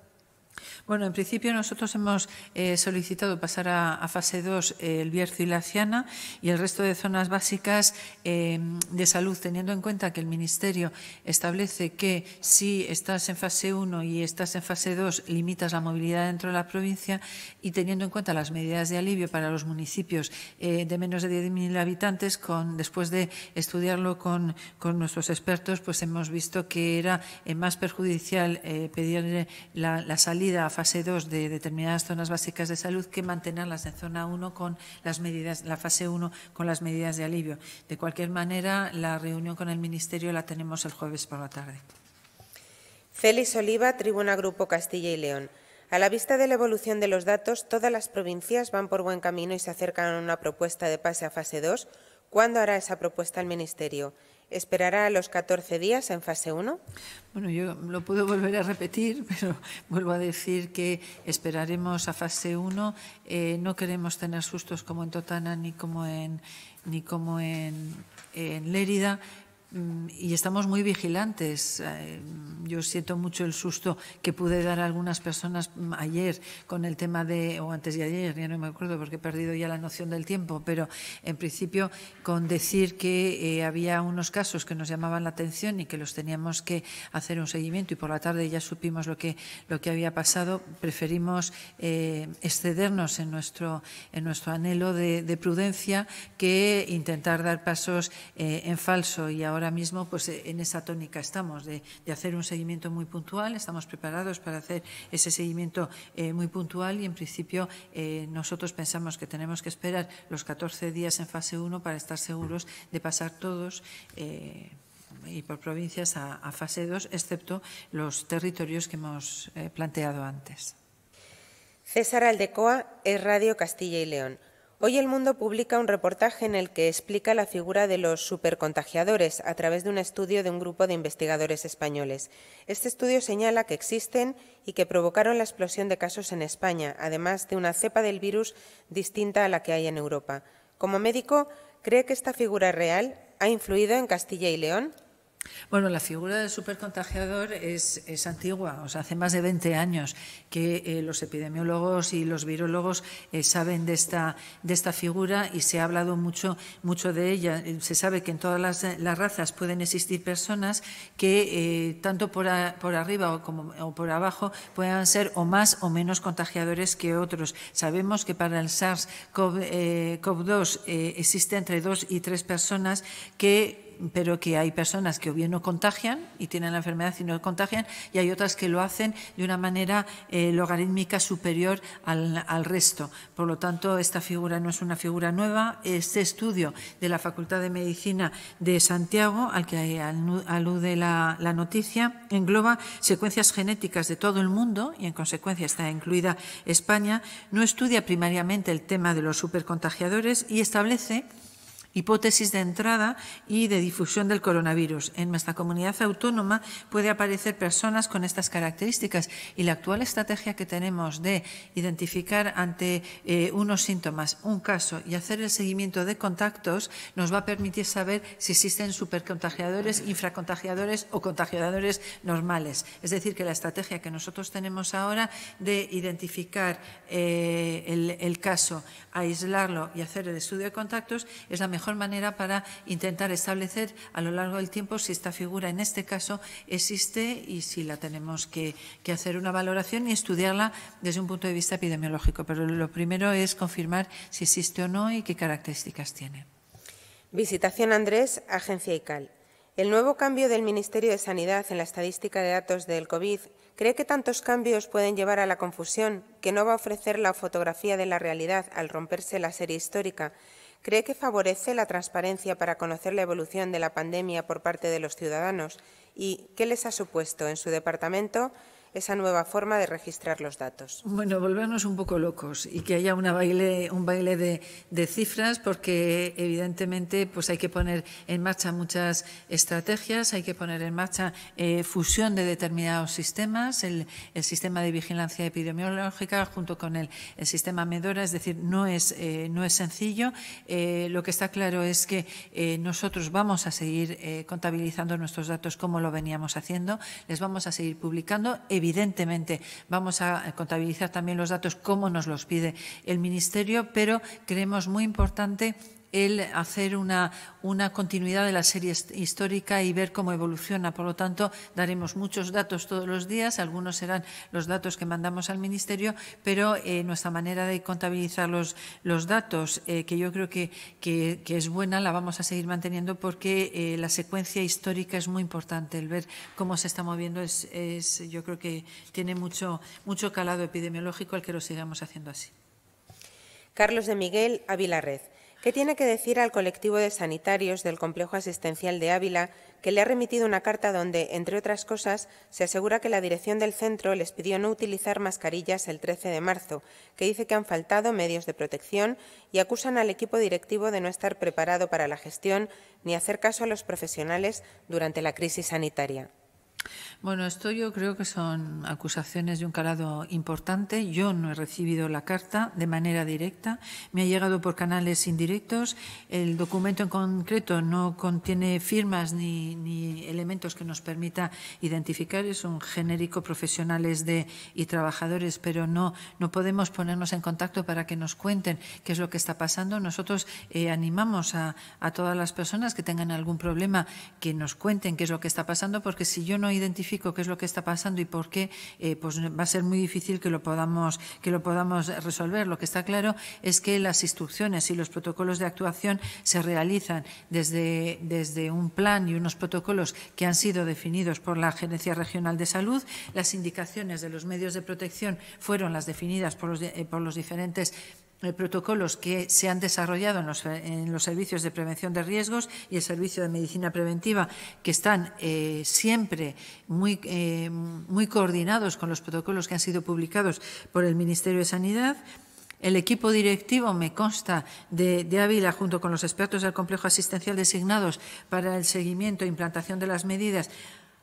Bueno, en principio nosotros hemos eh, solicitado pasar a, fase 2 eh, el Bierzo y la Ciana y el resto de zonas básicas em, de salud, teniendo en cuenta que el Ministerio establece que si estás en fase 1 y estás en fase 2 limitas la movilidad dentro de la provincia y teniendo en cuenta las medidas de alivio para los municipios eh, de menos de 10.000 habitantes, con, después de estudiarlo con, nuestros expertos, pues hemos visto que era más perjudicial pedir la salida a fase 2 de determinadas zonas básicas de salud que mantenerlas en zona 1 con las medidas, la fase 1 con las medidas de alivio. De cualquier manera, la reunión con el Ministerio la tenemos el jueves por la tarde. Félix Oliva, Tribuna Grupo Castilla y León. A la vista de la evolución de los datos, todas las provincias van por buen camino y se acercan a una propuesta de pase a fase 2. ¿Cuándo hará esa propuesta el Ministerio? esperará los 14 días en fase 1? Bueno, yo lo puedo volver a repetir, pero vuelvo a decir que esperaremos a fase 1. Eh, no queremos tener sustos como en Totana ni como ni como en Lérida. Mm, y estamos muy vigilantes. Eh, yo siento mucho el susto que pude dar a algunas personas mm, ayer con el tema de, o antes de ayer, ya no me acuerdo porque he perdido ya la noción del tiempo, pero en principio con decir que eh, había unos casos que nos llamaban la atención y que los teníamos que hacer un seguimiento y por la tarde ya supimos lo que, lo que había pasado, preferimos eh, excedernos en nuestro, en nuestro anhelo de, prudencia que intentar dar pasos en falso y ahora ahora mismo pues, eh, en esa tónica estamos de, hacer un seguimiento muy puntual, estamos preparados para hacer ese seguimiento eh, muy puntual y en principio eh, nosotros pensamos que tenemos que esperar los 14 días en fase 1 para estar seguros de pasar todos. y por provincias a, fase 2, excepto los territorios que hemos planteado antes. César Aldecoa es Radio Castilla y León. Hoy el mundo publica un reportaje en el que explica la figura de los supercontagiadores a través de un estudio de un grupo de investigadores españoles. Este estudio señala que existen y que provocaron la explosión de casos en España, además de una cepa del virus distinta a la que hay en Europa. Como médico, ¿cree que esta figura real ha influido en Castilla y León? Bueno, la figura del supercontagiador es, es, antigua, o sea, hace más de 20 años que eh, los epidemiólogos y los virólogos eh, saben de esta, de esta figura y se ha hablado mucho, mucho de ella. Se sabe que en todas las, las razas pueden existir personas que, eh, tanto por, arriba o, como, o por abajo, puedan ser o más o menos contagiadores que otros. Sabemos que para el SARS-CoV-2 existe entre dos y tres personas que pero que hay personas que o bien no contagian y tienen la enfermedad y no contagian, y hay otras que lo hacen de una manera eh, logarítmica superior al, resto. Por lo tanto, esta figura no es una figura nueva. Este estudio de la Facultad de Medicina de Santiago, al que alude la noticia, engloba secuencias genéticas de todo el mundo y, en consecuencia, está incluida España. No estudia primariamente el tema de los supercontagiadores y establece hipótesis de entrada y de difusión del coronavirus. En nuestra comunidad autónoma puede aparecer personas con estas características y la actual estrategia que tenemos de identificar ante eh, unos síntomas un caso y hacer el seguimiento de contactos nos va a permitir saber si existen supercontagiadores, infracontagiadores o contagiadores normales. Es decir, que la estrategia que nosotros tenemos ahora de identificar eh, el caso, aislarlo y hacer el estudio de contactos es la mejor mejor manera para intentar establecer a lo largo del tiempo si esta figura en este caso existe y si la tenemos que, que hacer una valoración y estudiarla desde un punto de vista epidemiológico. Pero lo primero es confirmar si existe o no y qué características tiene. Visitación Andrés, Agencia ICAL. El nuevo cambio del Ministerio de Sanidad en la estadística de datos del COVID cree que tantos cambios pueden llevar a la confusión, que no va a ofrecer la fotografía de la realidad al romperse la serie histórica ¿Cree que favorece la transparencia para conocer la evolución de la pandemia por parte de los ciudadanos? ¿Y qué les ha supuesto en su departamento esa nueva forma de registrar los datos. Bueno, volvernos un poco locos y que haya una baile, un baile de, cifras, porque evidentemente pues hay que poner en marcha muchas estrategias, hay que poner en marcha eh, fusión de determinados sistemas, el, sistema de vigilancia epidemiológica junto con el, sistema Medora, es decir, no es, eh, no es sencillo. Eh, lo que está claro es que nosotros vamos a seguir contabilizando nuestros datos como lo veníamos haciendo, les vamos a seguir publicando. Evidentemente, vamos a contabilizar también los datos como nos los pide el Ministerio, pero creemos muy importante el hacer una, una continuidad de la serie histórica y ver cómo evoluciona. Por lo tanto, daremos muchos datos todos los días, algunos serán los datos que mandamos al Ministerio, pero eh, nuestra manera de contabilizar los, los datos, eh, que yo creo que, es buena, la vamos a seguir manteniendo porque eh, la secuencia histórica es muy importante. El ver cómo se está moviendo es, yo creo que tiene mucho, mucho calado epidemiológico al que lo sigamos haciendo así. Carlos de Miguel Avilarred. ¿Qué tiene que decir al colectivo de sanitarios del Complejo Asistencial de Ávila, que le ha remitido una carta donde, entre otras cosas, se asegura que la dirección del centro les pidió no utilizar mascarillas el 13 de marzo, que dice que han faltado medios de protección y acusan al equipo directivo de no estar preparado para la gestión ni hacer caso a los profesionales durante la crisis sanitaria? Bueno, esto yo creo que son acusaciones de un calado importante. Yo no he recibido la carta de manera directa, me ha llegado por canales indirectos. El documento en concreto no contiene firmas ni, elementos que nos permita identificar. Es un genérico profesionales de, y trabajadores, pero no, no podemos ponernos en contacto para que nos cuenten qué es lo que está pasando. Nosotros eh, animamos a todas las personas que tengan algún problema que nos cuenten qué es lo que está pasando, porque si yo no identifico qué es lo que está pasando y por qué, eh, pues va a ser muy difícil que lo podamos que lo podamos resolver. Lo que está claro es que las instrucciones y los protocolos de actuación se realizan desde, desde un plan y unos protocolos que han sido definidos por la Gerencia Regional de Salud. Las indicaciones de los medios de protección fueron las definidas por los, eh, por los diferentes eh, protocolos que se han desarrollado en los, servicios de prevención de riesgos y el servicio de medicina preventiva, que están eh, siempre eh, muy, coordinados con los protocolos que han sido publicados por el Ministerio de Sanidad. El equipo directivo me consta de, Ávila, junto con los expertos del complejo asistencial designados para el seguimiento e implantación de las medidas,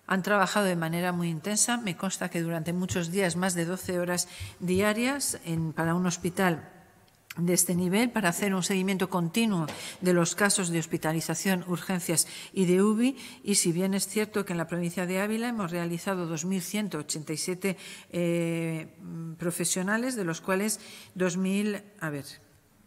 han trabajado de manera muy intensa. Me consta que durante muchos días, más de 12 horas diarias, en, para un hospital de este nivel para hacer un seguimiento continuo de los casos de hospitalización, urgencias y de UBI. Y si bien es cierto que en la provincia de Ávila hemos realizado 2.187 eh, profesionales, de los cuales 2.000, a ver,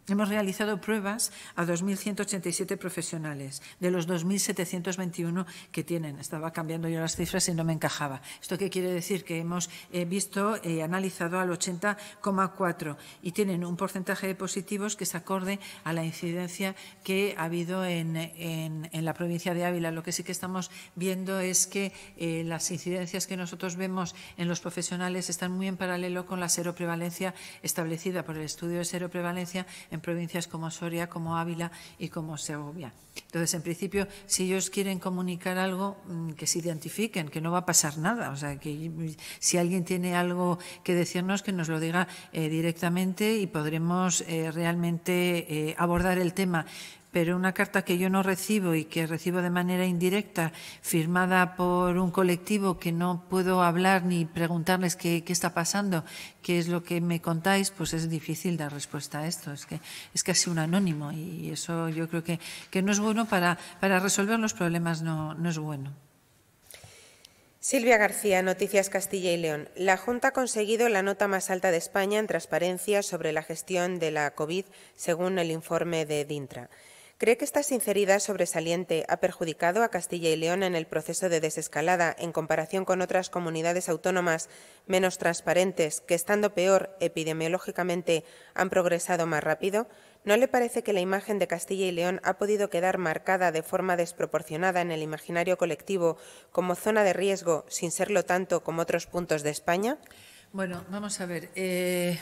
Hemos realizado pruebas a 2.187 profesionales de los 2.721 que tienen. Estaba cambiando yo las cifras y no me encajaba. ¿Esto qué quiere decir? Que hemos eh, visto y eh, analizado al 80,4 y tienen un porcentaje de positivos que se acorde a la incidencia que ha habido en, la provincia de Ávila. Lo que sí que estamos viendo es que eh, las incidencias que nosotros vemos en los profesionales están muy en paralelo con la seroprevalencia establecida por el estudio de seroprevalencia en provincias como Soria, como Ávila y como Segovia. Entonces, en principio, si ellos quieren comunicar algo, mm, que se identifiquen, que no va a pasar nada. O sea, que si alguien tiene algo que decirnos, que nos lo diga eh, directamente y podremos eh, realmente eh, abordar el tema pero una carta que yo no recibo y que recibo de manera indirecta, firmada por un colectivo que no puedo hablar ni preguntarles qué, está pasando, qué es lo que me contáis, pues es difícil dar respuesta a esto. Es que es casi un anónimo y eso yo creo que, que no es bueno para, para resolver los problemas, no, no es bueno. Silvia García, Noticias Castilla y León. La Junta ha conseguido la nota más alta de España en transparencia sobre la gestión de la COVID, según el informe de DINTRA. ¿Cree que esta sinceridad sobresaliente ha perjudicado a Castilla y León en el proceso de desescalada en comparación con otras comunidades autónomas menos transparentes que, estando peor epidemiológicamente, han progresado más rápido? ¿No le parece que la imagen de Castilla y León ha podido quedar marcada de forma desproporcionada en el imaginario colectivo como zona de riesgo, sin serlo tanto como otros puntos de España? Bueno, vamos a ver. Eh,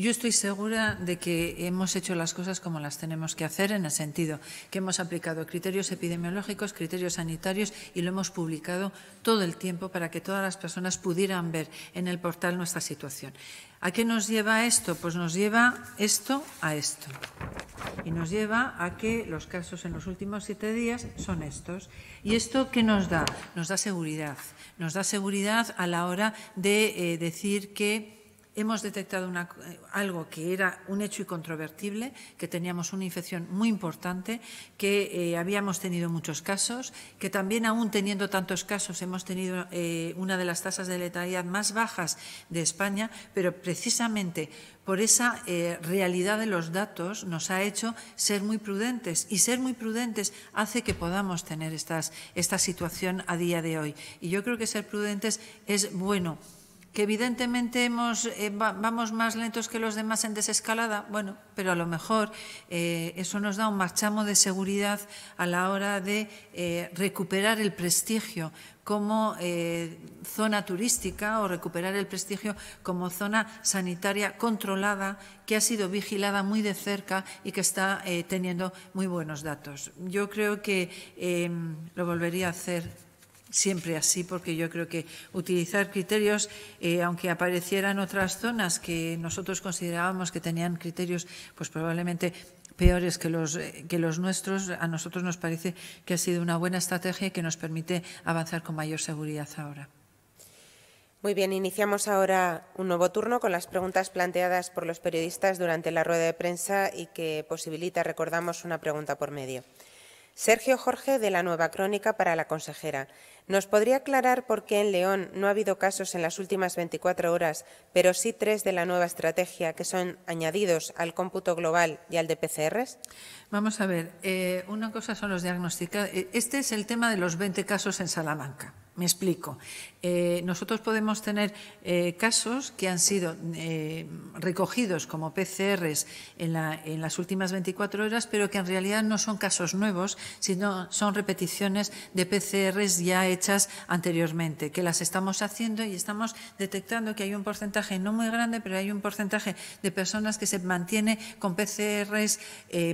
yo estoy segura de que hemos hecho las cosas como las tenemos que hacer, en el sentido que hemos aplicado criterios epidemiológicos, criterios sanitarios y lo hemos publicado todo el tiempo para que todas las personas pudieran ver en el portal nuestra situación. ¿A qué nos lleva esto? Pues nos lleva esto a esto. Y nos lleva a que los casos en los últimos siete días son estos. ¿Y esto qué nos da? Nos da seguridad. Nos da seguridad a la hora de eh, decir que hemos detectado algo que era un hecho incontrovertible, que teníamos una infección muy importante, que eh, habíamos tenido muchos casos, que también aún teniendo tantos casos hemos tenido eh, una de las tasas de letalidad más bajas de España, pero precisamente por esa eh, realidad de los datos nos ha hecho ser muy prudentes y ser muy prudentes hace que podamos tener esta situación a día de hoy. Y yo creo que ser prudentes es bueno que evidentemente hemos, eh, vamos más lentos que los demás en desescalada, bueno, pero a lo mejor eh, eso nos da un marchamo de seguridad a la hora de eh, recuperar el prestigio como zona turística o recuperar el prestigio como zona sanitaria controlada que ha sido vigilada muy de cerca y que está teniendo muy buenos datos. Yo creo que lo volvería a hacer siempre así, porque yo creo que utilizar criterios, eh, aunque aparecieran otras zonas que nosotros considerábamos que tenían criterios, pues probablemente peores que los, eh, que los nuestros, a nosotros nos parece que ha sido una buena estrategia y que nos permite avanzar con mayor seguridad ahora. Muy bien, iniciamos ahora un nuevo turno con las preguntas planteadas por los periodistas durante la rueda de prensa y que posibilita, recordamos, una pregunta por medio. Sergio Jorge de la Nueva Crónica para la consejera. ¿Nos podría aclarar por qué en León no ha habido casos en las últimas 24 horas, pero sí tres de la nueva estrategia que son añadidos al cómputo global y al de PCRs? Vamos a ver, eh, una cosa son los diagnósticos. Este es el tema de los 20 casos en Salamanca. Me explico. Eh, nosotros podemos tener eh, casos que han sido eh, recogidos como PCRs en, las últimas 24 horas, pero que en realidad no son casos nuevos, sino son repeticiones de PCRs ya hechas anteriormente, que las estamos haciendo y estamos detectando que hay un porcentaje no muy grande, pero hay un porcentaje de personas que se mantiene con PCRs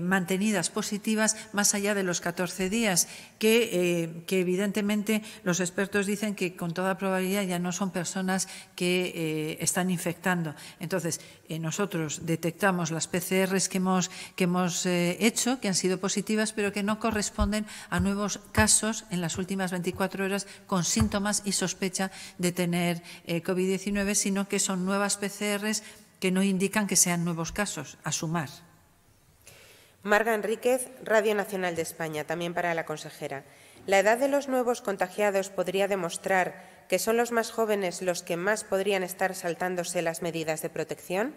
mantenidas positivas más allá de los 14 días, que evidentemente los expertos dicen que con toda probabilidad ya no son personas que eh, están infectando. Entonces, eh, nosotros detectamos las PCRs que hemos, eh, hecho, que han sido positivas, pero que no corresponden a nuevos casos en las últimas 24 horas con síntomas y sospecha de tener COVID-19, sino que son nuevas PCRs que no indican que sean nuevos casos, a sumar. Marga Enríquez, Radio Nacional de España, también para la consejera. La edad de los nuevos contagiados podría demostrar que son los más jóvenes los que más podrían estar saltándose las medidas de protección.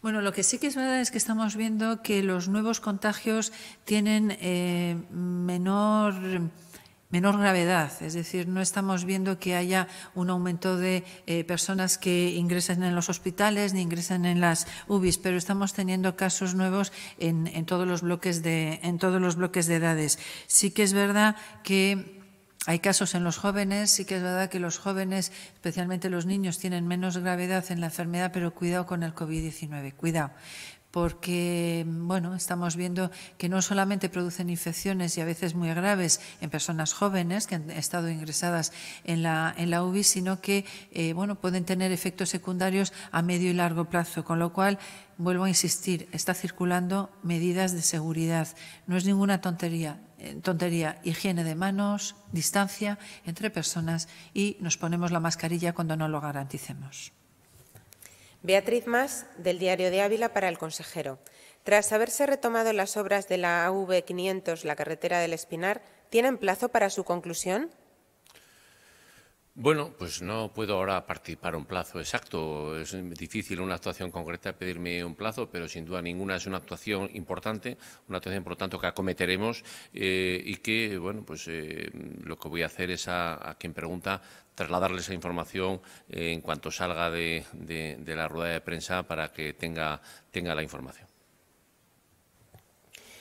Bueno, lo que sí que es verdad es que estamos viendo que los nuevos contagios tienen eh, menor menor gravedad, es decir, no estamos viendo que haya un aumento de eh, personas que ingresan en los hospitales ni ingresan en las UBIs, pero estamos teniendo casos nuevos en, todos, los bloques de, en todos los bloques de edades. Sí que es verdad que hay casos en los jóvenes, sí que es verdad que los jóvenes, especialmente los niños, tienen menos gravedad en la enfermedad, pero cuidado con el COVID-19, cuidado porque bueno, estamos viendo que no solamente producen infecciones y a veces muy graves en personas jóvenes que han estado ingresadas en la, en UBI, sino que eh, bueno, pueden tener efectos secundarios a medio y largo plazo, con lo cual vuelvo a insistir, está circulando medidas de seguridad. No es ninguna tontería, eh, tontería, higiene de manos, distancia entre personas y nos ponemos la mascarilla cuando no lo garanticemos. Beatriz Más, del Diario de Ávila para el consejero. Tras haberse retomado las obras de la AV500, la carretera del Espinar, ¿tienen plazo para su conclusión? Bueno, pues no puedo ahora participar un plazo exacto. Es difícil una actuación concreta pedirme un plazo, pero sin duda ninguna es una actuación importante, una actuación por tanto que acometeremos eh, y que, bueno, pues eh, lo que voy a hacer es a, quien pregunta trasladarle esa información eh, en cuanto salga de, de, la rueda de prensa para que tenga, tenga la información.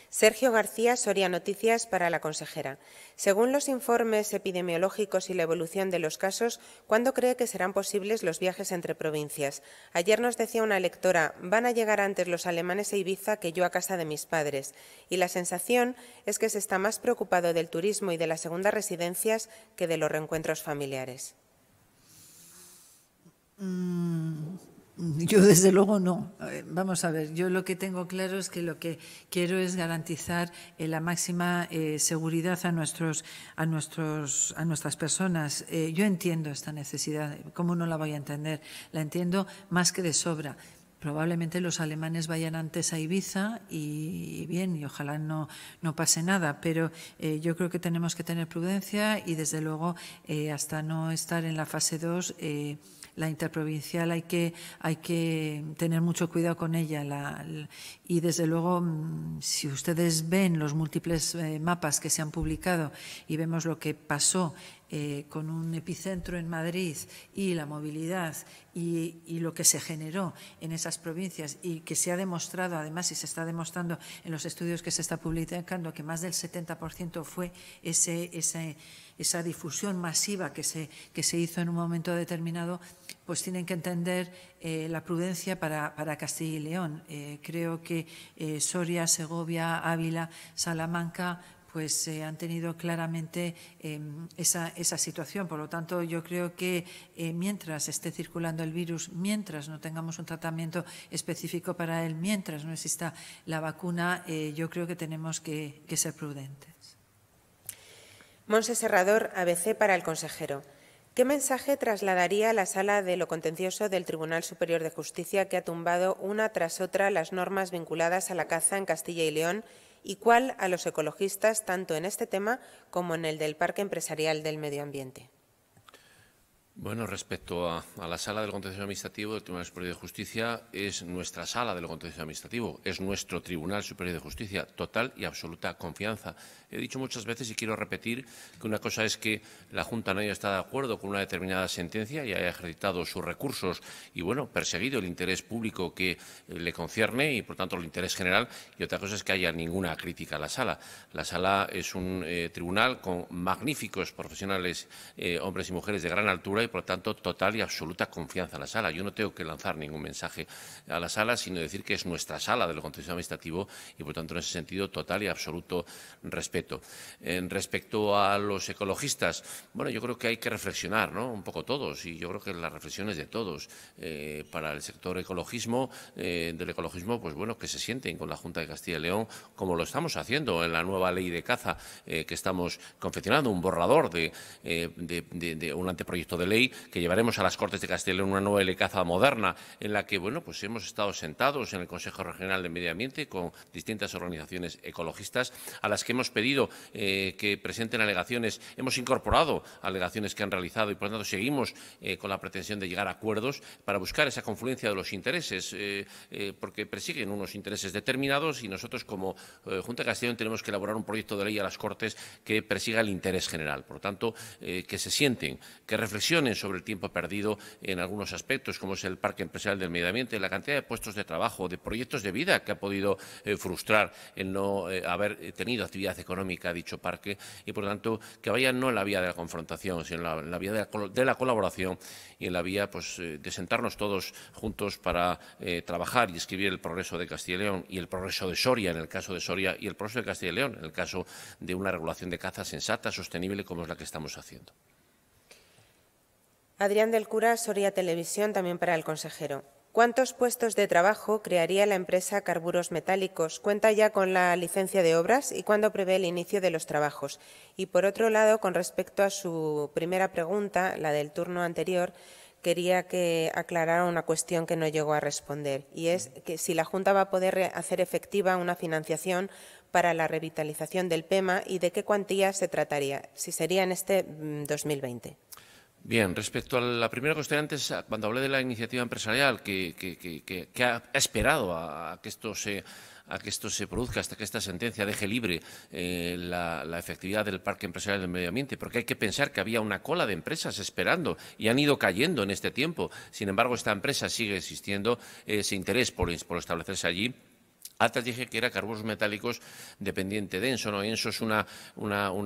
Sergio García, Soria Noticias para la consejera. Según los informes epidemiológicos y la evolución de los casos, ¿cuándo cree que serán posibles los viajes entre provincias? Ayer nos decía una lectora, van a llegar antes los alemanes a Ibiza que yo a casa de mis padres. Y la sensación es que se está más preocupado del turismo y de las segundas residencias que de los reencuentros familiares. Mm. Yo desde luego no. Vamos a ver, yo lo que tengo claro es que lo que quiero es garantizar eh, la máxima eh, seguridad a nuestros, a nuestros, a nuestras personas. Eh, yo entiendo esta necesidad, ¿cómo no la voy a entender? La entiendo más que de sobra. Probablemente los alemanes vayan antes a Ibiza y, bien, y ojalá no, no pase nada, pero yo creo que tenemos que tener prudencia y desde luego hasta no estar en la fase 2 la interprovincial hay que, hay que tener mucho cuidado con ella. y desde luego, mm, si ustedes ven los múltiples eh, mapas que se han publicado y vemos lo que pasó eh, con un epicentro en Madrid y la movilidad y, lo que se generó en esas provincias y que se ha demostrado, además, y se está demostrando en los estudios que se está publicando, que más del 70% fue ese, ese esa difusión masiva que se, que se hizo en un momento determinado, pues tienen que entender eh, la prudencia para, para, Castilla y León. Eh, creo que eh, Soria, Segovia, Ávila, Salamanca pues han tenido claramente em, esa, esa, situación. Por lo tanto, yo creo que mientras esté circulando el virus, mientras no tengamos un tratamiento específico para él, mientras no exista la vacuna, yo creo que tenemos que ser prudentes. Monse Serrador, ABC para el consejero. ¿Qué mensaje trasladaría a la sala de lo contencioso del Tribunal Superior de Justicia que ha tumbado una tras otra las normas vinculadas a la caza en Castilla y León y cuál a los ecologistas tanto en este tema como en el del Parque Empresarial del Medio Ambiente? Bueno, respecto a, la sala del contencioso administrativo del Tribunal Superior de Justicia, es nuestra sala del contencioso administrativo, es nuestro Tribunal Superior de Justicia, total y absoluta confianza. He dicho muchas veces y quiero repetir que una cosa es que la Junta no haya estado de acuerdo con una determinada sentencia y haya ejercitado sus recursos y, bueno, perseguido el interés público que eh, le concierne y, por tanto, el interés general, y otra cosa es que haya ninguna crítica a la sala. La sala es un eh, tribunal con magníficos profesionales, eh, hombres y mujeres de gran altura por lo tanto, total y absoluta confianza en la sala. Yo no tengo que lanzar ningún mensaje a la sala, sino decir que es nuestra sala de lo administrativo y, por lo tanto, en ese sentido, total y absoluto respeto. En eh, respecto a los ecologistas, bueno, yo creo que hay que reflexionar, ¿no? Un poco todos, y yo creo que las reflexiones de todos. Eh, para el sector ecologismo, eh, del ecologismo, pues bueno, que se sienten con la Junta de Castilla y León, como lo estamos haciendo en la nueva ley de caza que estamos confeccionando, un borrador de un anteproyecto de ley que llevaremos a las Cortes de Castilla y una nueva caza moderna, en la que, bueno, pues hemos estado sentados en el Consejo Regional de Medio Ambiente con distintas organizaciones ecologistas a las que hemos pedido eh, que presenten alegaciones. Hemos incorporado alegaciones que han realizado y, por lo tanto, seguimos eh, con la pretensión de llegar a acuerdos para buscar esa confluencia de los intereses, eh, porque persiguen unos intereses determinados y nosotros, como Junta de Castellón, tenemos que elaborar un proyecto de ley a las Cortes que persiga el interés general. Por lo tanto, que se sienten, que reflexionen sobre el tiempo perdido en algunos aspectos, como es el Parque Empresarial del Medio Ambiente, la cantidad de puestos de trabajo, de proyectos de vida que ha podido eh, frustrar el no eh, haber eh, tenido actividad económica dicho parque y, por lo tanto, que vayan no en la vía de la confrontación, sino en la, vía de la, colaboración y en la vía pues, de sentarnos todos juntos para trabajar y escribir el progreso de Castilla y León y el progreso de Soria, en el caso de Soria, y el progreso de Castilla y León, en el caso de una regulación de caza sensata, sostenible, como es la que estamos haciendo. Adrián del Cura, Soria Televisión, también para el consejero. ¿Cuántos puestos de trabajo crearía la empresa Carburos Metálicos? ¿Cuenta ya con la licencia de obras y cuándo prevé el inicio de los trabajos? Y por otro lado, con respecto a su primera pregunta, la del turno anterior, quería que aclarara una cuestión que no llegó a responder y es que si la Junta va a poder hacer efectiva una financiación para la revitalización del PEMA y de qué cuantía se trataría, si sería en este 2020. Mm, Bien, respecto a la primera cuestión antes, cuando hablé de la iniciativa empresarial que, que, ha esperado a, que esto se a que esto se produzca, hasta que esta sentencia deje libre eh, la, efectividad del Parque Empresarial del Medio Ambiente, porque hay que pensar que había una cola de empresas esperando y han ido cayendo en este tiempo. Sin embargo, esta empresa sigue existiendo, ese interés por establecerse allí antes dije que era carburos metálicos dependiente de Enso. No, Enso es una,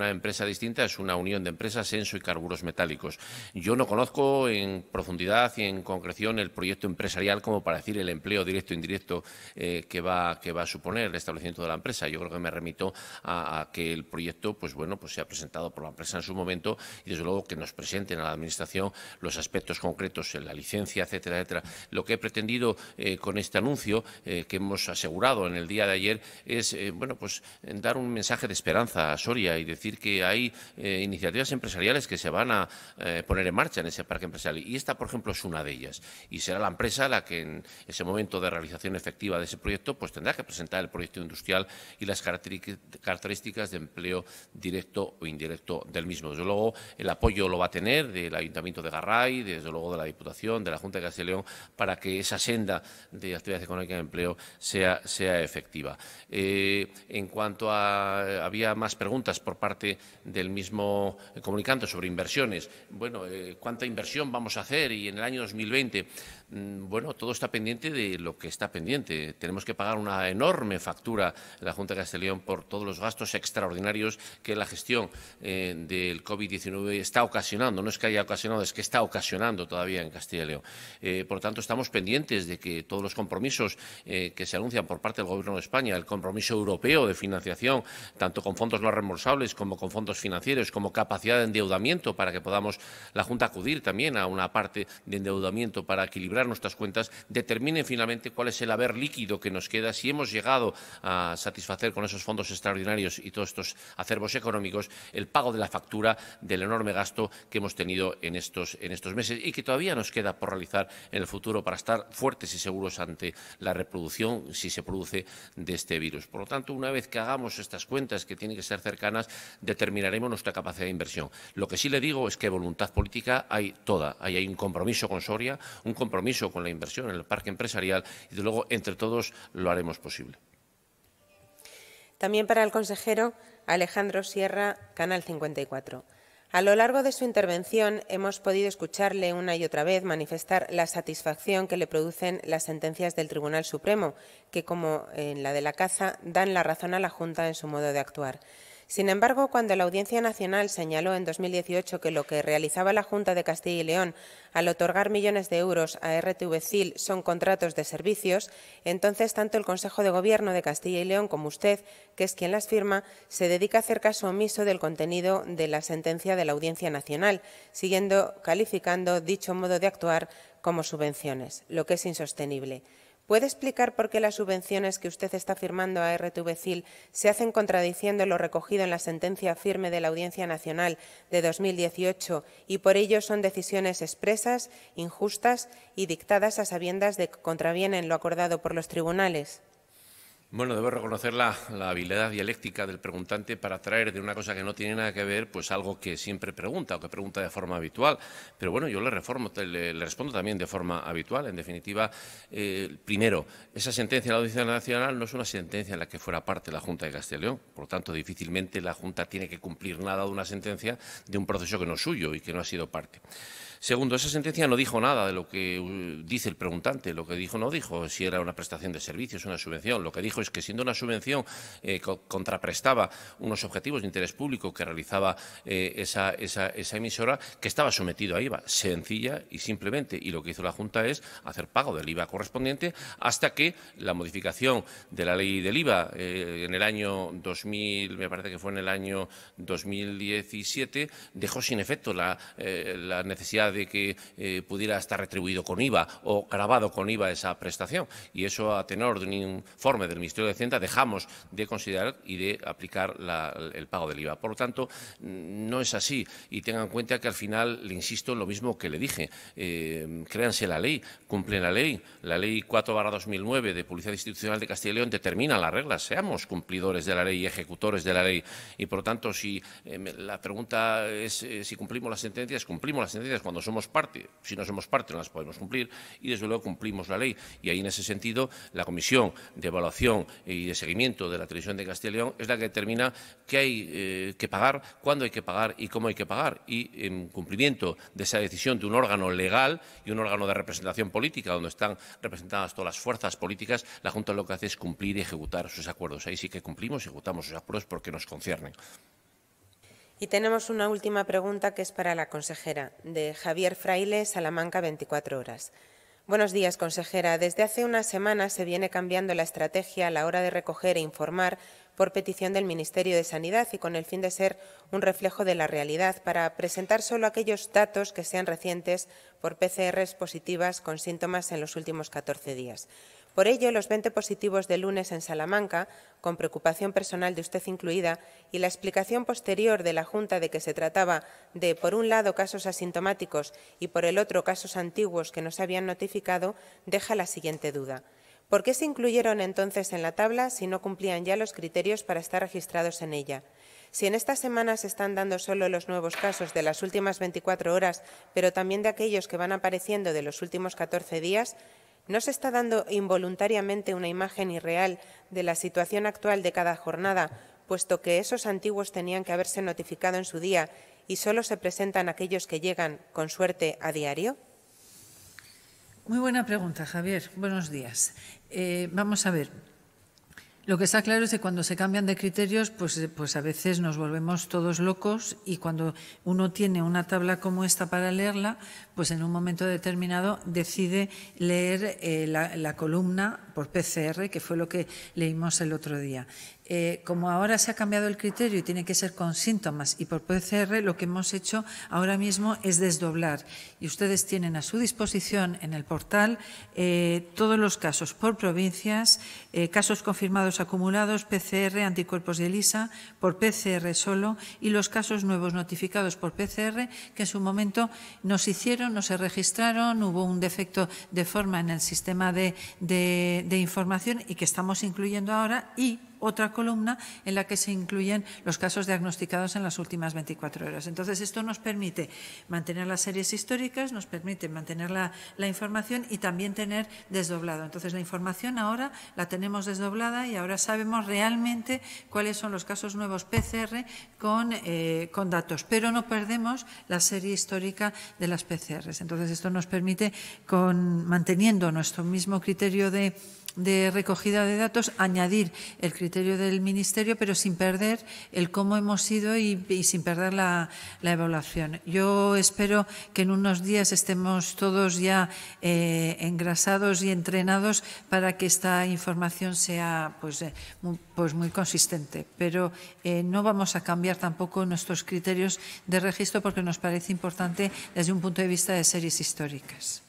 empresa distinta, es una unión de empresas, Enso y carburos metálicos. Yo no conozco en profundidad y en concreción el proyecto empresarial como para decir el empleo directo e indirecto eh, que, va, a suponer el establecimiento de la empresa. Yo creo que me remito a, que el proyecto, pues bueno, pues sea presentado por la empresa en su momento y desde luego que nos presenten a la Administración los aspectos concretos la licencia, etcétera, etcétera. Lo que he pretendido eh, con este anuncio eh, que hemos asegurado en el día de ayer es eh, bueno, pues, dar un mensaje de esperanza a Soria y decir que hay eh, iniciativas empresariales que se van a eh, poner en marcha en ese parque empresarial. Y esta, por ejemplo, es una de ellas. Y será la empresa la que en ese momento de realización efectiva de ese proyecto pues, tendrá que presentar el proyecto industrial y las características de empleo directo o indirecto del mismo. Desde luego, el apoyo lo va a tener del Ayuntamiento de Garray, desde luego de la Diputación, de la Junta de Castilla y León, para que esa senda de actividades económica de empleo sea efectiva. Eh, en cuanto a. Había más preguntas por parte del mismo comunicante sobre inversiones. Bueno, eh, ¿cuánta inversión vamos a hacer? Y en el año 2020. Mm, bueno, todo está pendiente de lo que está pendiente. Tenemos que pagar una enorme factura la Junta de Castellón por todos los gastos extraordinarios que la gestión eh, del COVID-19 está ocasionando. No es que haya ocasionado, es que está ocasionando todavía en Castilla y León. Eh, por tanto, estamos pendientes de que todos los compromisos eh, que se anuncian por parte del Gobierno de España, el compromiso europeo de financiación, tanto con fondos no reembolsables como con fondos financieros, como capacidad de endeudamiento para que podamos la Junta acudir también a una parte de endeudamiento para equilibrar nuestras cuentas determinen finalmente cuál es el haber líquido que nos queda, si hemos llegado a satisfacer con esos fondos extraordinarios y todos estos acervos económicos el pago de la factura del enorme gasto que hemos tenido en estos, en estos meses y que todavía nos queda por realizar en el futuro para estar fuertes y seguros ante la reproducción, si se produce, de este virus. Por lo tanto, una vez que hagamos estas cuentas, que tienen que ser cercanas, determinaremos nuestra capacidad de inversión. Lo que sí le digo es que voluntad política hay toda. hay un compromiso con Soria, un compromiso con la inversión en el parque empresarial y, luego, entre todos lo haremos posible. También para el consejero Alejandro Sierra, Canal 54. A lo largo de su intervención hemos podido escucharle una y otra vez manifestar la satisfacción que le producen las sentencias del Tribunal Supremo, que, como en la de la caza, dan la razón a la Junta en su modo de actuar. Sin embargo, cuando la Audiencia Nacional señaló en 2018 que lo que realizaba la Junta de Castilla y León al otorgar millones de euros a RTVCIL son contratos de servicios, entonces tanto el Consejo de Gobierno de Castilla y León como usted, que es quien las firma, se dedica a hacer caso omiso del contenido de la sentencia de la Audiencia Nacional, siguiendo calificando dicho modo de actuar como subvenciones, lo que es insostenible. ¿Puede explicar por qué las subvenciones que usted está firmando a RTVCIL se hacen contradiciendo lo recogido en la sentencia firme de la Audiencia Nacional de 2018 y por ello son decisiones expresas, injustas y dictadas a sabiendas de que contravienen lo acordado por los tribunales? Bueno, debo reconocer la, habilidad dialéctica del preguntante para traer de una cosa que no tiene nada que ver, pues algo que siempre pregunta o que pregunta de forma habitual. Pero bueno, yo le, reformo, le, respondo también de forma habitual. En definitiva, eh, primero, esa sentencia de la Audiencia Nacional no es una sentencia en la que fuera parte la Junta de Castilla y León. Por lo tanto, difícilmente la Junta tiene que cumplir nada de una sentencia de un proceso que no es suyo y que no ha sido parte. Segundo, esa sentencia no dijo nada de lo que uh, dice el preguntante. Lo que dijo no dijo si era una prestación de servicios, una subvención. Lo que dijo es que siendo una subvención eh, contraprestaba unos objetivos de interés público que realizaba eh, esa, emisora que estaba sometido a IVA. Sencilla y simplemente. Y lo que hizo la Junta es hacer pago del IVA correspondiente hasta que la modificación de la ley del IVA eh, en el año 2000, me parece que fue en el año 2017, dejó sin efecto la, la necesidad de que eh, pudiera estar retribuido con IVA o grabado con IVA esa prestación. Y eso, a tenor de un informe del Ministerio de Hacienda, dejamos de considerar y de aplicar el pago del IVA. Por lo tanto, mm, no es así. Y tengan en cuenta que al final, le insisto en lo mismo que le dije, eh, créanse la ley, cumplen la ley. La ley 4-2009 de Publicidad Institucional de Castilla y León determina las reglas. Seamos cumplidores de la ley y ejecutores de la ley. Y, por lo tanto, si eh, la pregunta es si cumplimos las sentencias, cumplimos las sentencias cuando somos parte, si no somos parte no las podemos cumplir y desde luego cumplimos la ley. Y ahí en ese sentido la Comisión de Evaluación y de Seguimiento de la Televisión de Castilla y León es la que determina qué hay eh, que pagar, cuándo hay que pagar y cómo hay que pagar. Y en cumplimiento de esa decisión de un órgano legal y un órgano de representación política donde están representadas todas las fuerzas políticas, la Junta lo que hace es cumplir y ejecutar sus acuerdos. Ahí sí que cumplimos y ejecutamos sus acuerdos porque nos conciernen. Y tenemos una última pregunta que es para la consejera, de Javier Fraile, Salamanca 24 Horas. Buenos días, consejera. Desde hace una semana se viene cambiando la estrategia a la hora de recoger e informar por petición del Ministerio de Sanidad y con el fin de ser un reflejo de la realidad para presentar solo aquellos datos que sean recientes por PCRs positivas con síntomas en los últimos 14 días. Por ello, los 20 positivos de lunes en Salamanca, con preocupación personal de usted incluida, y la explicación posterior de la Junta de que se trataba de, por un lado, casos asintomáticos y, por el otro, casos antiguos que no se habían notificado, deja la siguiente duda. ¿Por qué se incluyeron entonces en la tabla si no cumplían ya los criterios para estar registrados en ella? Si en esta semana se están dando solo los nuevos casos de las últimas 24 horas, pero también de aquellos que van apareciendo de los últimos 14 días, ¿No se está dando involuntariamente una imagen irreal de la situación actual de cada jornada, puesto que esos antiguos tenían que haberse notificado en su día y solo se presentan aquellos que llegan, con suerte, a diario? Muy buena pregunta, Javier. Buenos días. Eh, vamos a ver. Lo que está claro es que cuando se cambian de criterios, pues, eh, pues a veces nos volvemos todos locos y cuando uno tiene una tabla como esta para leerla, pues en un momento determinado decide leer eh, la, columna por PCR, que fue lo que leímos el otro día. Eh, como ahora se ha cambiado el criterio y tiene que ser con síntomas y por PCR, lo que hemos hecho ahora mismo es desdoblar. Y ustedes tienen a su disposición en el portal eh, todos los casos por provincias, casos confirmados acumulados, PCR, anticuerpos de ELISA, por PCR solo y los casos nuevos notificados por PCR que en su momento nos hicieron no se registraron, hubo un defecto de forma en el sistema de, de, información y que estamos incluyendo ahora y otra columna en la que se incluyen los casos diagnosticados en las últimas 24 horas. Entonces, esto nos permite mantener las series históricas, nos permite mantener la, información y también tener desdoblado. Entonces, la información ahora la tenemos desdoblada y ahora sabemos realmente cuáles son los casos nuevos PCR eh, con, datos, pero no perdemos la serie histórica de las PCRs. Entonces, esto nos permite, con, manteniendo nuestro mismo criterio de de recogida de datos, añadir el criterio del Ministerio, pero sin perder el cómo hemos ido y, sin perder la, evaluación. Yo espero que en unos días estemos todos ya eh, engrasados y entrenados para que esta información sea pues, eh, muy, pues muy consistente. Pero eh, no vamos a cambiar tampoco nuestros criterios de registro porque nos parece importante desde un punto de vista de series históricas.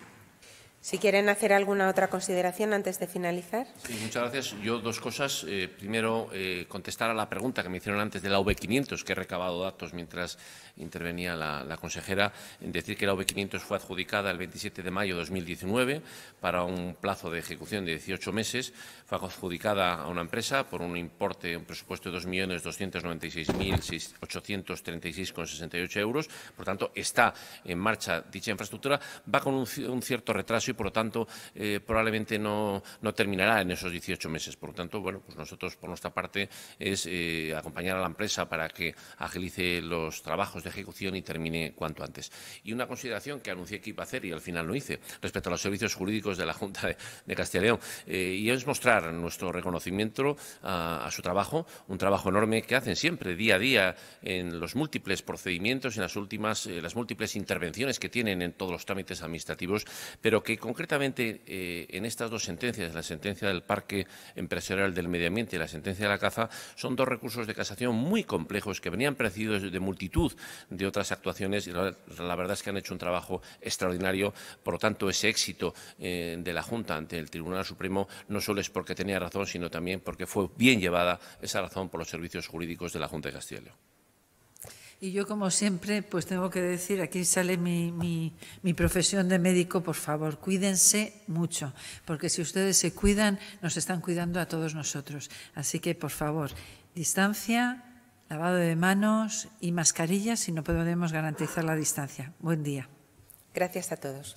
Si quieren hacer alguna otra consideración antes de finalizar. Sí, muchas gracias. Yo dos cosas. Eh, primero, eh, contestar a la pregunta que me hicieron antes de la V500, que he recabado datos mientras intervenía la, consejera, en decir que la V500 fue adjudicada el 27 de mayo de 2019 para un plazo de ejecución de 18 meses. Fue adjudicada a una empresa por un importe, un presupuesto de 2.296.836,68 euros. Por tanto, está en marcha dicha infraestructura. Va con un, cierto retraso por lo tanto, eh, probablemente no, terminará en esos 18 meses. Por lo tanto, bueno, pues nosotros, por nuestra parte, es eh, acompañar a la empresa para que agilice los trabajos de ejecución y termine cuanto antes. Y una consideración que anuncié que iba a hacer y al final lo hice, respecto a los servicios jurídicos de la Junta de, Castilla y León, eh, y es mostrar nuestro reconocimiento a, su trabajo, un trabajo enorme que hacen siempre, día a día, en los múltiples procedimientos, en las últimas, las múltiples intervenciones que tienen en todos los trámites administrativos, pero que concretamente eh, en estas dos sentencias, la sentencia del Parque Empresarial del Medio Ambiente y la sentencia de la caza, son dos recursos de casación muy complejos que venían precedidos de multitud de otras actuaciones y la, verdad es que han hecho un trabajo extraordinario. Por lo tanto, ese éxito eh, de la Junta ante el Tribunal Supremo no solo es porque tenía razón, sino también porque fue bien llevada esa razón por los servicios jurídicos de la Junta de Castilla y León. Y yo, como siempre, pues tengo que decir, aquí sale mi, profesión de médico, por favor, cuídense mucho, porque si ustedes se cuidan, nos están cuidando a todos nosotros. Así que, por favor, distancia, lavado de manos y mascarillas si no podemos garantizar la distancia. Buen día. Gracias a todos.